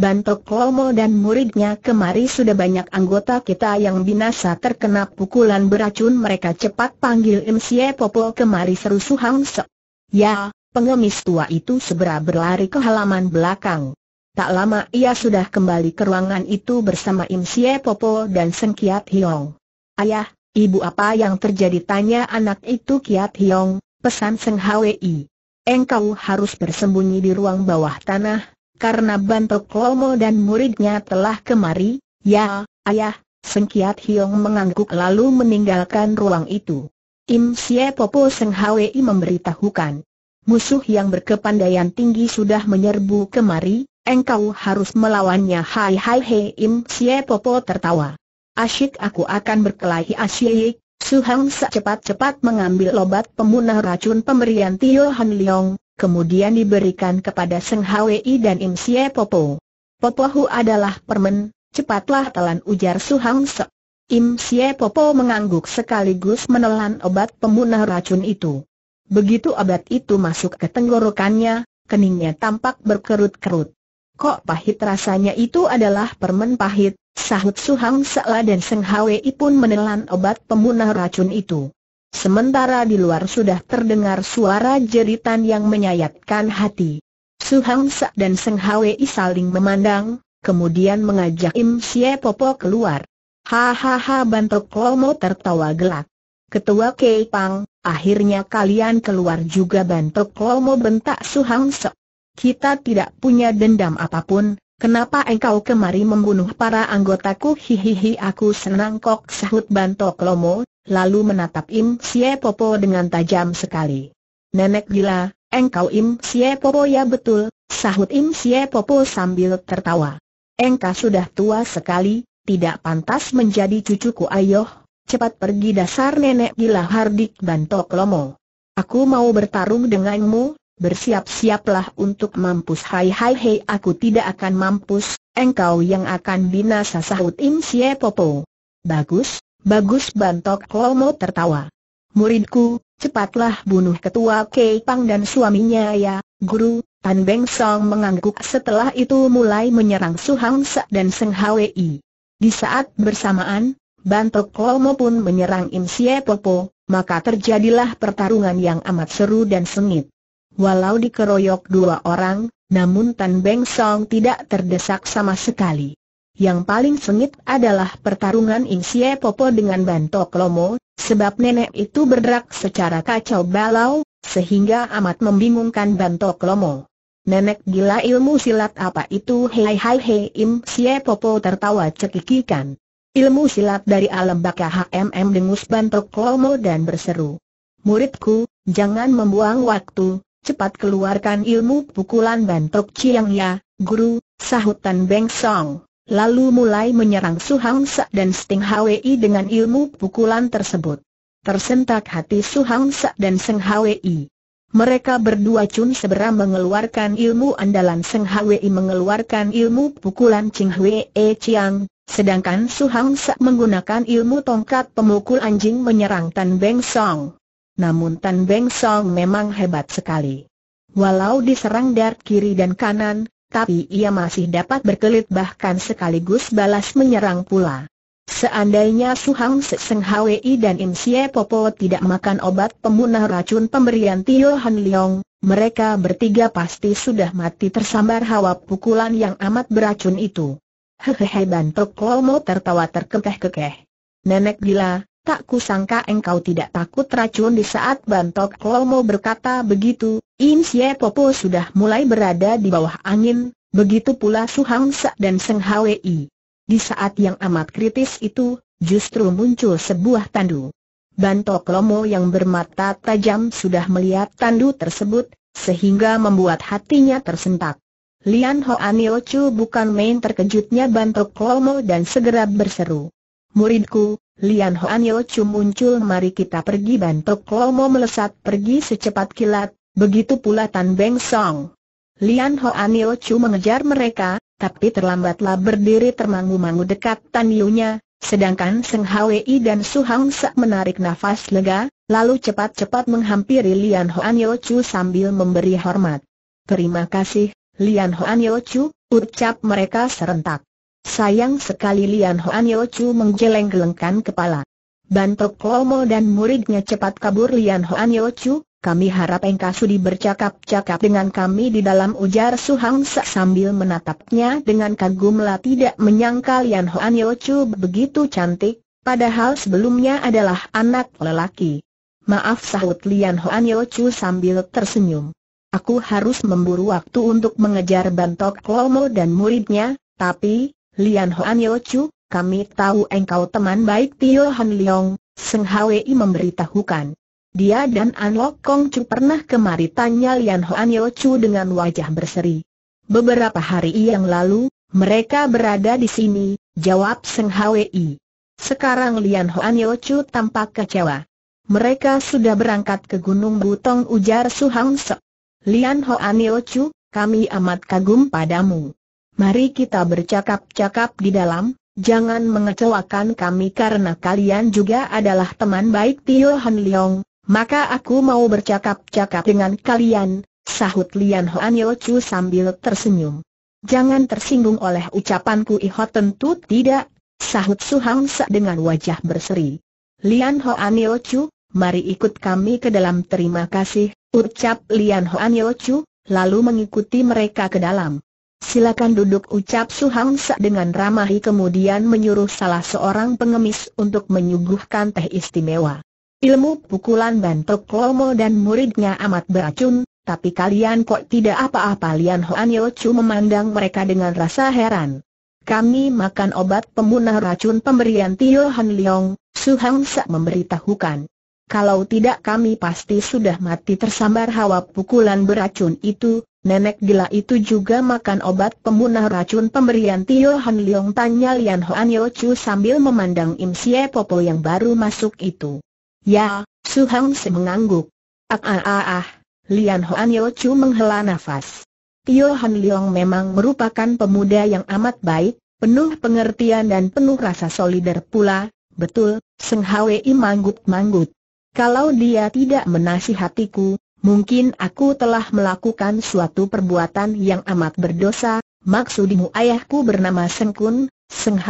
A: Bantok Lomo dan muridnya kemari sudah banyak anggota kita yang binasa terkena pukulan beracun mereka cepat panggil Im Sie Popo kemari seru Su Hang Sek. Ya, Pengemis tua itu segera berlari ke halaman belakang. Tak lama ia sudah kembali ke ruangan itu bersama Im Sie Popo dan Seng Kiat Hiong. Ayah, ibu apa yang terjadi tanya anak itu Kiat Hiong, pesan Seng Hwi. Engkau harus bersembunyi di ruang bawah tanah, karena Bantok Klomo dan muridnya telah kemari, ya, ayah, Kiat Hiong mengangguk lalu meninggalkan ruang itu. Im Sie Popo Seng Hwi memberitahukan, Musuh yang berkepandaian tinggi sudah menyerbu kemari, engkau harus melawannya Hai hai hei Im siye Popo tertawa Asyik aku akan berkelahi asyik Hang secepat-cepat mengambil obat pemunah racun pemberian Tio Han Leong Kemudian diberikan kepada Seng Hwi dan Im Sye Popo Popo adalah permen, cepatlah telan ujar Su Hang Se Im Sye Popo mengangguk sekaligus menelan obat pemunah racun itu Begitu abad itu masuk ke tenggorokannya, keningnya tampak berkerut-kerut. Kok pahit rasanya itu adalah permen pahit, sahut Suhang Sa'la dan Seng Hwei pun menelan obat pemunah racun itu. Sementara di luar sudah terdengar suara jeritan yang menyayatkan hati. Suhang Sa dan Seng Hwei saling memandang, kemudian mengajak Im Sye Popo keluar. Hahaha bantok Lomo tertawa gelak. Ketua Kei Pang, akhirnya kalian keluar juga bantok Lomo bentak Hang Sok. Kita tidak punya dendam apapun, Kenapa engkau kemari membunuh para anggotaku? Hihihi aku senang kok sahut bantok lomo, lalu menatap Im Sye Popo dengan tajam sekali. Nenek gila, engkau Im Sye Popo ya betul, sahut Im Sye Popo sambil tertawa. Engkau sudah tua sekali, tidak pantas menjadi cucuku ayoh, cepat pergi dasar nenek gila Hardik Bantok Lomo. Aku mau bertarung denganmu, bersiap-siaplah untuk mampus hai hai hei aku tidak akan mampus, engkau yang akan binasa sahut Im Sie Popo. Bagus, bagus Bantok Lomo tertawa. Muridku, cepatlah bunuh ketua Kei Pang dan suaminya ya, guru, Tan Beng Song mengangguk setelah itu mulai menyerang Su Hang Sa dan Seng Hwi. Di saat bersamaan, Bantok Lomo pun menyerang Im Sie Popo, maka terjadilah pertarungan yang amat seru dan sengit. Walau dikeroyok dua orang, namun Tan Beng Song tidak terdesak sama sekali. Yang paling sengit adalah pertarungan Im Sie Popo dengan Bantok Lomo, sebab nenek itu bergerak secara kacau balau, sehingga amat membingungkan Bantok Lomo. Nenek gila ilmu silat apa itu hei hei hei Im Sie Popo tertawa cekikikan. Ilmu silat dari alam baka HMM dengus bantuk klomo dan berseru. Muridku, jangan membuang waktu, cepat keluarkan ilmu pukulan bantok ciang Ya, guru, sahutan Beng Song. Lalu mulai menyerang Su Hang Sa dan Sting Hwi dengan ilmu pukulan tersebut. Tersentak hati Su Hang Sa dan Seng Hwi. Mereka berdua cun segera mengeluarkan ilmu andalan Seng Hwi mengeluarkan ilmu pukulan Ching Hwi E Chiang, Sedangkan Su Hang Sa menggunakan ilmu tongkat pemukul anjing menyerang Tan Beng Song. Namun Tan Beng Song memang hebat sekali. Walau diserang dari kiri dan kanan, tapi ia masih dapat berkelit bahkan sekaligus balas menyerang pula. Seandainya Su Hang Se Seng Hwi dan Im Sye Popo tidak makan obat pemunah racun pemberian Tio Han Leong, mereka bertiga pasti sudah mati tersambar hawa pukulan yang amat beracun itu. Hehehe bantok Lomo tertawa terkekeh-kekeh. Nenek gila, tak kusangka engkau tidak takut racun di saat bantok Lomo berkata begitu. In Sye Popo sudah mulai berada di bawah angin, begitu pula Su Hang Sa dan Seng Hwi. Di saat yang amat kritis itu, justru muncul sebuah tandu. Bantok Lomo yang bermata tajam sudah melihat tandu tersebut, sehingga membuat hatinya tersentak. Lian Ho Anil Chu bukan main terkejutnya bantok Klomo dan segera berseru. Muridku, Lian Ho Anil Chu muncul mari kita pergi bantok Klomo melesat pergi secepat kilat, begitu pula Tan Beng Song. Lian Ho Anil Chu mengejar mereka, tapi terlambatlah berdiri termangu-mangu dekat Tan Yunya, sedangkan Seng Hwi dan Su Hang Sak menarik nafas lega, lalu cepat-cepat menghampiri Lian Ho Anil Chu sambil memberi hormat. Terima kasih, Lian Hoan Yochu, ucap mereka serentak. Sayang sekali Lian Hoan Yochu menggeleng-gelengkan kepala. Bantok Lomo dan muridnya cepat kabur Lian Hoan Yochu, kami harap engkau sudi bercakap-cakap dengan kami di dalam ujar Su Hang Sa sambil menatapnya dengan kagum lah tidak menyangka Lian Hoan Yochu begitu cantik, padahal sebelumnya adalah anak lelaki. Maaf sahut Lian Hoan Yochu sambil tersenyum. Aku harus memburu waktu untuk mengejar Bantok Klomo dan muridnya, tapi, Lian Hoan Yo Chu, kami tahu engkau teman baik Tio Han Leong, Seng Hwi memberitahukan. Dia dan An Lok Kong Chu pernah kemari tanya Lian Hoan Yo Chu dengan wajah berseri. Beberapa hari yang lalu, mereka berada di sini, jawab Seng Hwi. Sekarang Lian Hoan Yo Chu tampak kecewa. Mereka sudah berangkat ke Gunung Butong ujar Su Hang Sek. Lian Ho Anil Chu, kami amat kagum padamu. Mari kita bercakap-cakap di dalam, jangan mengecewakan kami karena kalian juga adalah teman baik Tio Han Leong, maka aku mau bercakap-cakap dengan kalian, sahut Lian Ho Anil Chu sambil tersenyum. Jangan tersinggung oleh ucapanku Iho tentu tidak, sahut Su Hang Sa dengan wajah berseri. Lian Ho Anil Chu, mari ikut kami ke dalam terima kasih, ucap Lian Hoan Yochu, lalu mengikuti mereka ke dalam. Silakan duduk ucap Su Hang Sa dengan ramahi kemudian menyuruh salah seorang pengemis untuk menyuguhkan teh istimewa. Ilmu pukulan bantok Lomo dan muridnya amat beracun, tapi kalian kok tidak apa-apa Lian Hoan Yochu memandang mereka dengan rasa heran. Kami makan obat pembunuh racun pemberian Tio Han Leong, Su Hang memberitahukan. Kalau tidak kami pasti sudah mati tersambar hawa pukulan beracun itu, nenek gila itu juga makan obat pembunuh racun pemberian Tio Han Leong tanya Lian Hoan Yo Chu sambil memandang Im Sie Popo yang baru masuk itu. Ya, Su Hang Se mengangguk. Ah ah ah ah, Lian Hoan Yo Chu menghela nafas. Tio Han Leong memang merupakan pemuda yang amat baik, penuh pengertian dan penuh rasa solider pula, betul, Seng Hwei manggut-manggut. Kalau dia tidak menasihatiku, mungkin aku telah melakukan suatu perbuatan yang amat berdosa, maksudmu ayahku bernama Sengkun, Seng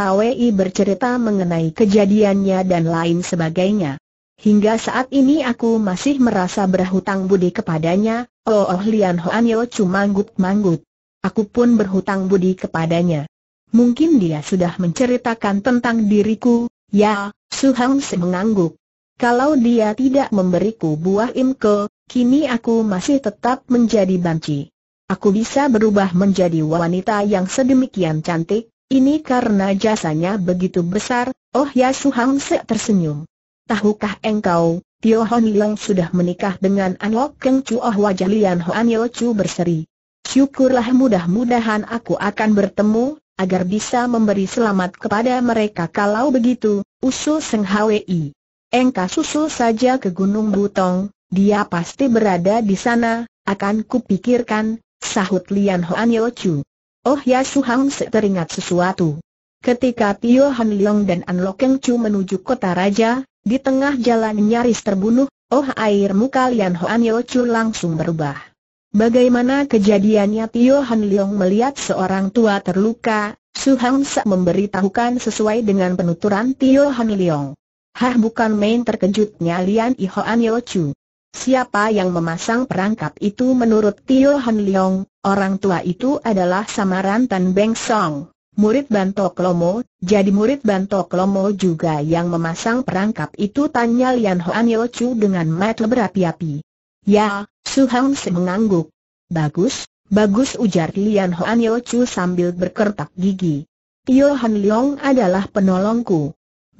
A: bercerita mengenai kejadiannya dan lain sebagainya. Hingga saat ini aku masih merasa berhutang budi kepadanya, oh, oh Lian Hoanil cuma manggut-manggut. Aku pun berhutang budi kepadanya. Mungkin dia sudah menceritakan tentang diriku, ya, Su Hang mengangguk. Kalau dia tidak memberiku buah imko, kini aku masih tetap menjadi banci. Aku bisa berubah menjadi wanita yang sedemikian cantik, ini karena jasanya begitu besar, oh ya Suhang Se tersenyum. Tahukah engkau, Tio Hon Leong sudah menikah dengan An Lok Keng Chu Oh wajah Lian Hoan Yo Chu berseri. Syukurlah mudah-mudahan aku akan bertemu, agar bisa memberi selamat kepada mereka kalau begitu, usul Seng Hwi engkau susul saja ke Gunung Butong, dia pasti berada di sana, akan kupikirkan, sahut Lian Hoan Yeo Chu. Oh ya Su Hang seteringat sesuatu. Ketika Tio Han Leong dan An Lokeng Chu menuju kota raja, di tengah jalan nyaris terbunuh, oh air muka Lian Hoan Yeo Chu langsung berubah. Bagaimana kejadiannya Tio Han Leong melihat seorang tua terluka, Su Hang memberitahukan sesuai dengan penuturan Tio Han Leong. Hah bukan main terkejutnya Lian Ihoan Yo Chu. Siapa yang memasang perangkap itu menurut Tio Han Leong, orang tua itu adalah samaran Tan Beng Song, murid Bantok Lomo, jadi murid Bantok Lomo juga yang memasang perangkap itu tanya Lian Hoan Yo Chu dengan mata berapi-api. Ya, Su Hang mengangguk. Bagus, bagus ujar Lian Hoan Yo Chu sambil berkertak gigi. Tio Han Leong adalah penolongku.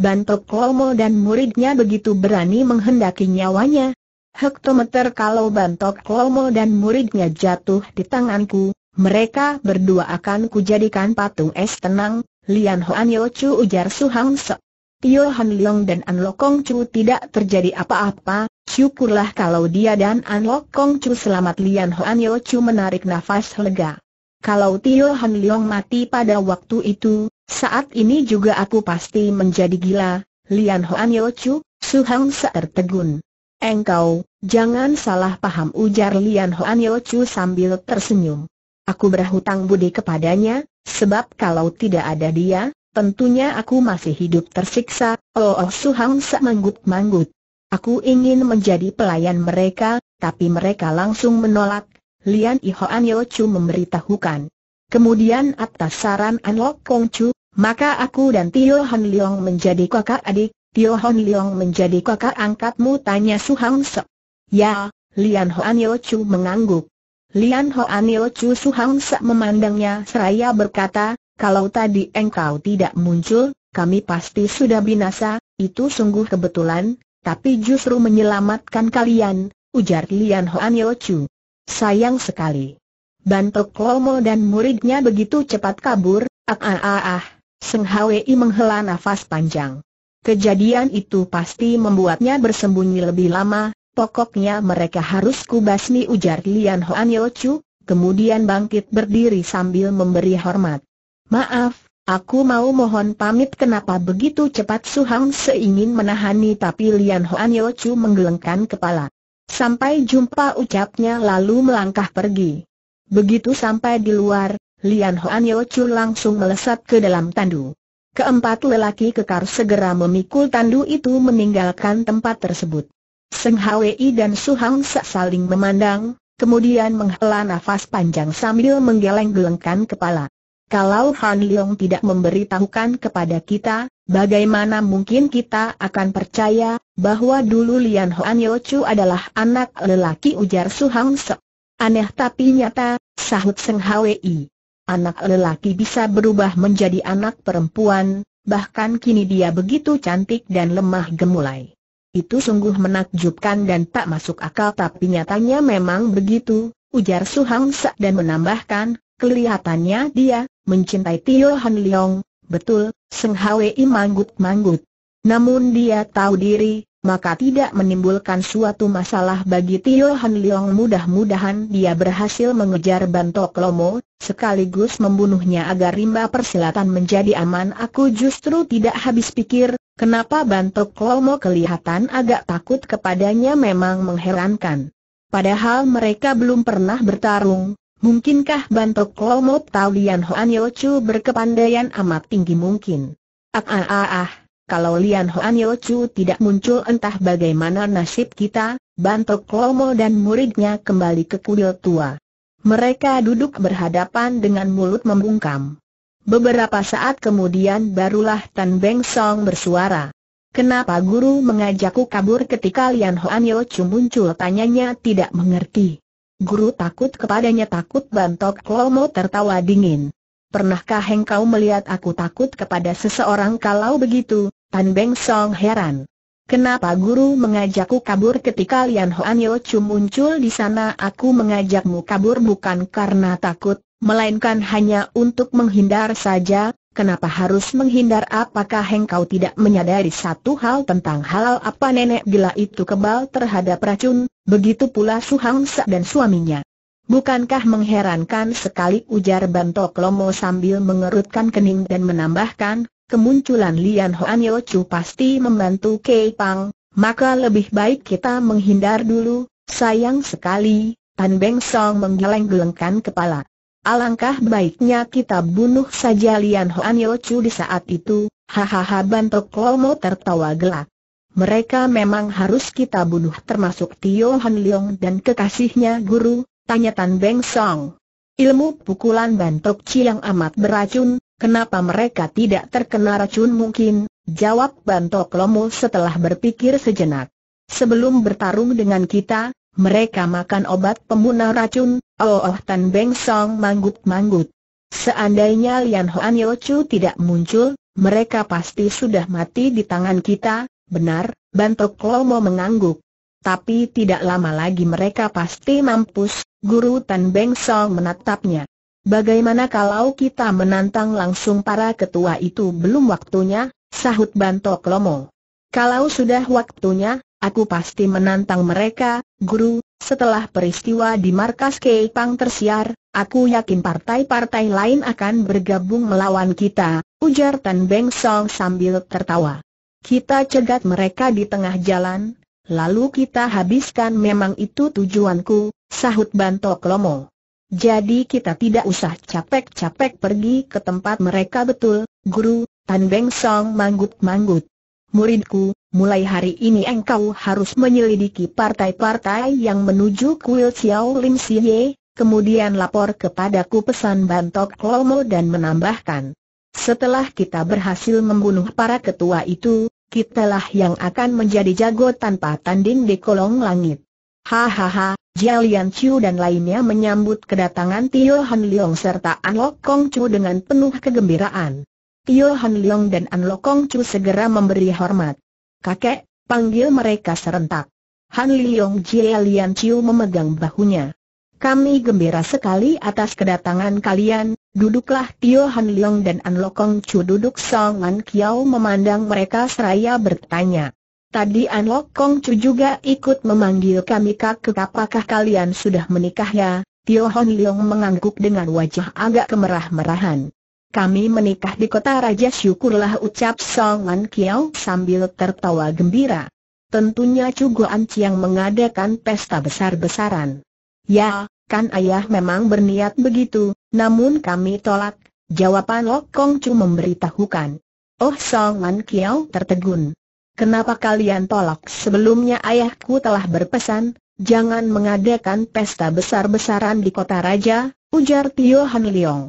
A: Bantok Lomo dan muridnya begitu berani menghendaki nyawanya. Hektometer kalau Bantok Lomo dan muridnya jatuh di tanganku, mereka berdua akan kujadikan patung es tenang, Lian Hoan Yo Chu ujar Su Hang Seo. Tio Han Leong dan An Lokong Chu tidak terjadi apa-apa, syukurlah kalau dia dan An Lokong Chu selamat Lian Hoan Yo Chu menarik nafas lega. Kalau Tio Han Leong mati pada waktu itu, saat ini juga aku pasti menjadi gila, Lian Hoan Yeo Chu, Su Hang Se tertegun. Engkau, jangan salah paham ujar Lian Hoan Yeo Chu sambil tersenyum. Aku berhutang budi kepadanya, sebab kalau tidak ada dia, tentunya aku masih hidup tersiksa, oh oh Su Hang Se manggut-manggut. Aku ingin menjadi pelayan mereka, tapi mereka langsung menolak, Lian Hoan Yeo Chu memberitahukan. Kemudian atas saran An Kong Chu, maka aku dan Tio Hon Leong menjadi kakak adik, Tio Hon Leong menjadi kakak angkatmu tanya Su Hang Sek. Ya, Lian Hoan Yo Chu mengangguk. Lian Hoan Yo Chu Su Hang Sek memandangnya seraya berkata, kalau tadi engkau tidak muncul, kami pasti sudah binasa, itu sungguh kebetulan, tapi justru menyelamatkan kalian, ujar Lian Hoan Yo Chu. Sayang sekali. Bantok Lomo dan muridnya begitu cepat kabur, ah ah ah ah. Seng Hwi menghela nafas panjang. Kejadian itu pasti membuatnya bersembunyi lebih lama, pokoknya mereka harus kubasmi ujar Lian Hoan Yeo Chu, kemudian bangkit berdiri sambil memberi hormat. Maaf, aku mau mohon pamit kenapa begitu cepat Su Suhang seingin menahani tapi Lian Hoan Yeo Chu menggelengkan kepala. Sampai jumpa ucapnya lalu melangkah pergi. Begitu sampai di luar, Lian Hoan Yochu langsung melesat ke dalam tandu. Keempat lelaki kekar segera memikul tandu itu meninggalkan tempat tersebut. Seng Hwi dan Su Hang Sak saling memandang, kemudian menghela nafas panjang sambil menggeleng-gelengkan kepala. Kalau Han Leong tidak memberitahukan kepada kita, bagaimana mungkin kita akan percaya bahwa dulu Lian Hoan Yochu adalah anak lelaki ujar Su Hang Sak. Aneh tapi nyata, sahut Seng Hwi anak lelaki bisa berubah menjadi anak perempuan, bahkan kini dia begitu cantik dan lemah gemulai. Itu sungguh menakjubkan dan tak masuk akal tapi nyatanya memang begitu, ujar Su Hang Sa dan menambahkan, kelihatannya dia, mencintai Tio Han Leong, betul, Seng Hwei manggut-manggut. Namun dia tahu diri, maka tidak menimbulkan suatu masalah bagi Tio Han Leong mudah-mudahan dia berhasil mengejar Bantok Lomo, sekaligus membunuhnya agar rimba persilatan menjadi aman aku justru tidak habis pikir, kenapa Bantok Lomo kelihatan agak takut kepadanya memang mengherankan. Padahal mereka belum pernah bertarung, mungkinkah Bantok Lomo tahu Lian Hoan Yo berkepandaian amat tinggi mungkin? Ah ah ah ah kalau Lian Hoan Yo Chu tidak muncul entah bagaimana nasib kita, Bantok Lomo dan muridnya kembali ke kuil tua. Mereka duduk berhadapan dengan mulut membungkam. Beberapa saat kemudian barulah Tan Beng Song bersuara. Kenapa guru mengajakku kabur ketika Lian Hoan Yo Chu muncul tanyanya tidak mengerti. Guru takut kepadanya takut Bantok Lomo tertawa dingin. Pernahkah engkau melihat aku takut kepada seseorang kalau begitu? Tan Beng Song heran. Kenapa guru mengajakku kabur ketika Lian Hoan Yo Chu muncul di sana aku mengajakmu kabur bukan karena takut, melainkan hanya untuk menghindar saja, kenapa harus menghindar apakah engkau tidak menyadari satu hal tentang halal apa nenek gila itu kebal terhadap racun, begitu pula Su Hang Sa dan suaminya. Bukankah mengherankan sekali ujar Bantok Lomo sambil mengerutkan kening dan menambahkan, kemunculan Lian Hoan Yo Chu pasti membantu Kei Pang, maka lebih baik kita menghindar dulu, sayang sekali, Tan Beng Song menggeleng-gelengkan kepala. Alangkah baiknya kita bunuh saja Lian Hoan Yo Chu di saat itu, hahaha bantok Lomo tertawa gelak. Mereka memang harus kita bunuh termasuk Tio Han Leong dan kekasihnya guru, tanya Tan Beng Song. Ilmu pukulan bantok yang amat beracun, Kenapa mereka tidak terkena racun mungkin? Jawab Bantok Lomo setelah berpikir sejenak. Sebelum bertarung dengan kita, mereka makan obat pembunuh racun, Oh Oh Tan Beng Song manggut-manggut. Seandainya Lian Hoan Yo Chu tidak muncul, mereka pasti sudah mati di tangan kita, benar, Bantok Lomo mengangguk. Tapi tidak lama lagi mereka pasti mampus, Guru Tan Beng Song menatapnya. Bagaimana kalau kita menantang langsung para ketua itu belum waktunya, sahut Bantok Lomo. Kalau sudah waktunya, aku pasti menantang mereka, guru, setelah peristiwa di markas Keipang tersiar, aku yakin partai-partai lain akan bergabung melawan kita, ujar Tan Beng Song sambil tertawa. Kita cegat mereka di tengah jalan, lalu kita habiskan memang itu tujuanku, sahut Bantok Lomo. Jadi kita tidak usah capek-capek pergi ke tempat mereka betul, guru, Tan Beng Song manggut-manggut. Muridku, mulai hari ini engkau harus menyelidiki partai-partai yang menuju kuil Xiao Lim Siye, kemudian lapor kepadaku pesan Bantok Lomo dan menambahkan. Setelah kita berhasil membunuh para ketua itu, kitalah yang akan menjadi jago tanpa tanding di kolong langit. Hahaha, Jialian Chu dan lainnya menyambut kedatangan Tio Han Leong serta An Lok Kong Chu dengan penuh kegembiraan. Tio Han Leong dan An Lok Kong Chu segera memberi hormat. Kakek, panggil mereka serentak. Han Leong Jialian Chu memegang bahunya. Kami gembira sekali atas kedatangan kalian, duduklah Tio Han Leong dan An Lok Kong Chu duduk Song An Kiao memandang mereka seraya bertanya. Tadi An Lok Kong Chu juga ikut memanggil kami kakek apakah kalian sudah menikah ya? Tio Hon Leong mengangguk dengan wajah agak kemerah-merahan. Kami menikah di kota Raja syukurlah ucap Song Wan Kiao sambil tertawa gembira. Tentunya Chu Goan Chiang mengadakan pesta besar-besaran. Ya, kan ayah memang berniat begitu, namun kami tolak, jawaban Lok Kong Chu memberitahukan. Oh Song Wan Kiao tertegun. Kenapa kalian tolak? Sebelumnya ayahku telah berpesan, jangan mengadakan pesta besar-besaran di kota raja, ujar Tio Han Leong.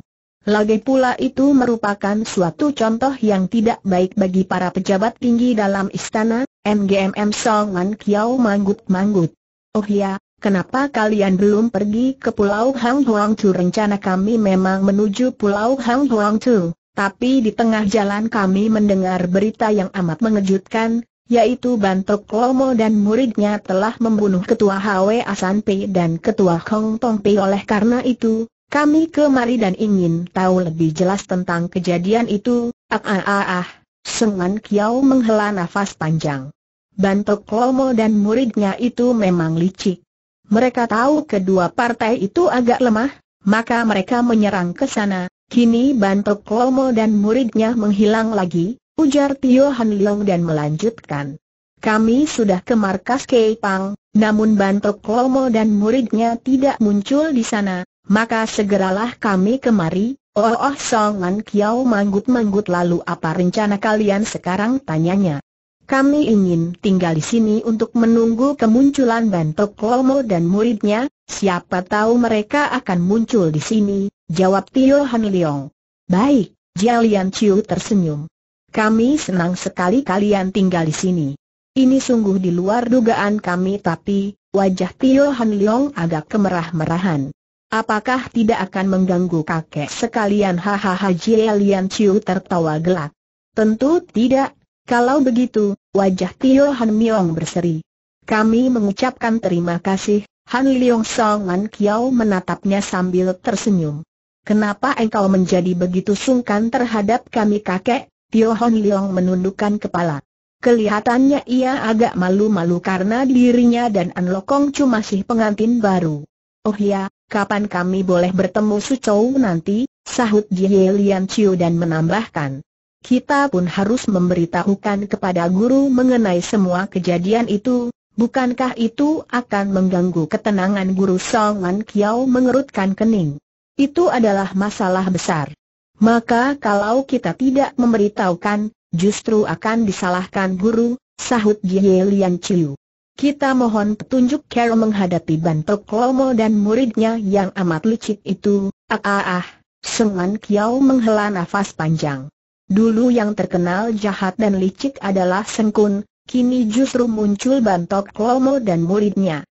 A: Lagi pula itu merupakan suatu contoh yang tidak baik bagi para pejabat tinggi dalam istana, MGMM Songan Kiao manggut-manggut. Oh ya, kenapa kalian belum pergi ke Pulau Hang Huang Tu? Rencana kami memang menuju Pulau Hang Huang Tu tapi di tengah jalan kami mendengar berita yang amat mengejutkan, yaitu Bantok Lomo dan muridnya telah membunuh Ketua Hwe Asan Pei dan Ketua Hong Tong Pei. Oleh karena itu, kami kemari dan ingin tahu lebih jelas tentang kejadian itu, ah ah ah ah, Sengan Kiao menghela nafas panjang. Bantok Lomo dan muridnya itu memang licik. Mereka tahu kedua partai itu agak lemah, maka mereka menyerang ke sana, Kini Bantok Lomo dan muridnya menghilang lagi, ujar Tio Han Leong dan melanjutkan. Kami sudah ke markas Keipang, namun Bantok Lomo dan muridnya tidak muncul di sana, maka segeralah kami kemari. Oh, oh Song Lan Kiao manggut-manggut lalu apa rencana kalian sekarang tanyanya. Kami ingin tinggal di sini untuk menunggu kemunculan Bantok Lomo dan muridnya, siapa tahu mereka akan muncul di sini, jawab Tio Hamiliong. Baik, Jialian Chiu tersenyum. Kami senang sekali kalian tinggal di sini. Ini sungguh di luar dugaan kami tapi, wajah Tio Han Hamiliong agak kemerah-merahan. Apakah tidak akan mengganggu kakek sekalian? Hahaha Jialian Chiu tertawa gelak. Tentu tidak, kalau begitu, wajah Tio Han Myong berseri. Kami mengucapkan terima kasih, Han Leong Song Man Kiao menatapnya sambil tersenyum. Kenapa engkau menjadi begitu sungkan terhadap kami kakek? Tio Hon Leong menundukkan kepala. Kelihatannya ia agak malu-malu karena dirinya dan An Lokong cuma sih pengantin baru. Oh ya, kapan kami boleh bertemu Su Chou nanti? Sahut Jie Lian Chiu dan menambahkan. Kita pun harus memberitahukan kepada guru mengenai semua kejadian itu, bukankah itu akan mengganggu ketenangan guru Song An Kiao mengerutkan kening. Itu adalah masalah besar. Maka kalau kita tidak memberitahukan, justru akan disalahkan guru, sahut Jie Lian Chiu. Kita mohon petunjuk cara menghadapi Bantok Klomo dan muridnya yang amat licik itu, ah ah ah, Sengan Kiao menghela nafas panjang. Dulu yang terkenal jahat dan licik adalah Sengkun, kini justru muncul Bantok Klomo dan muridnya.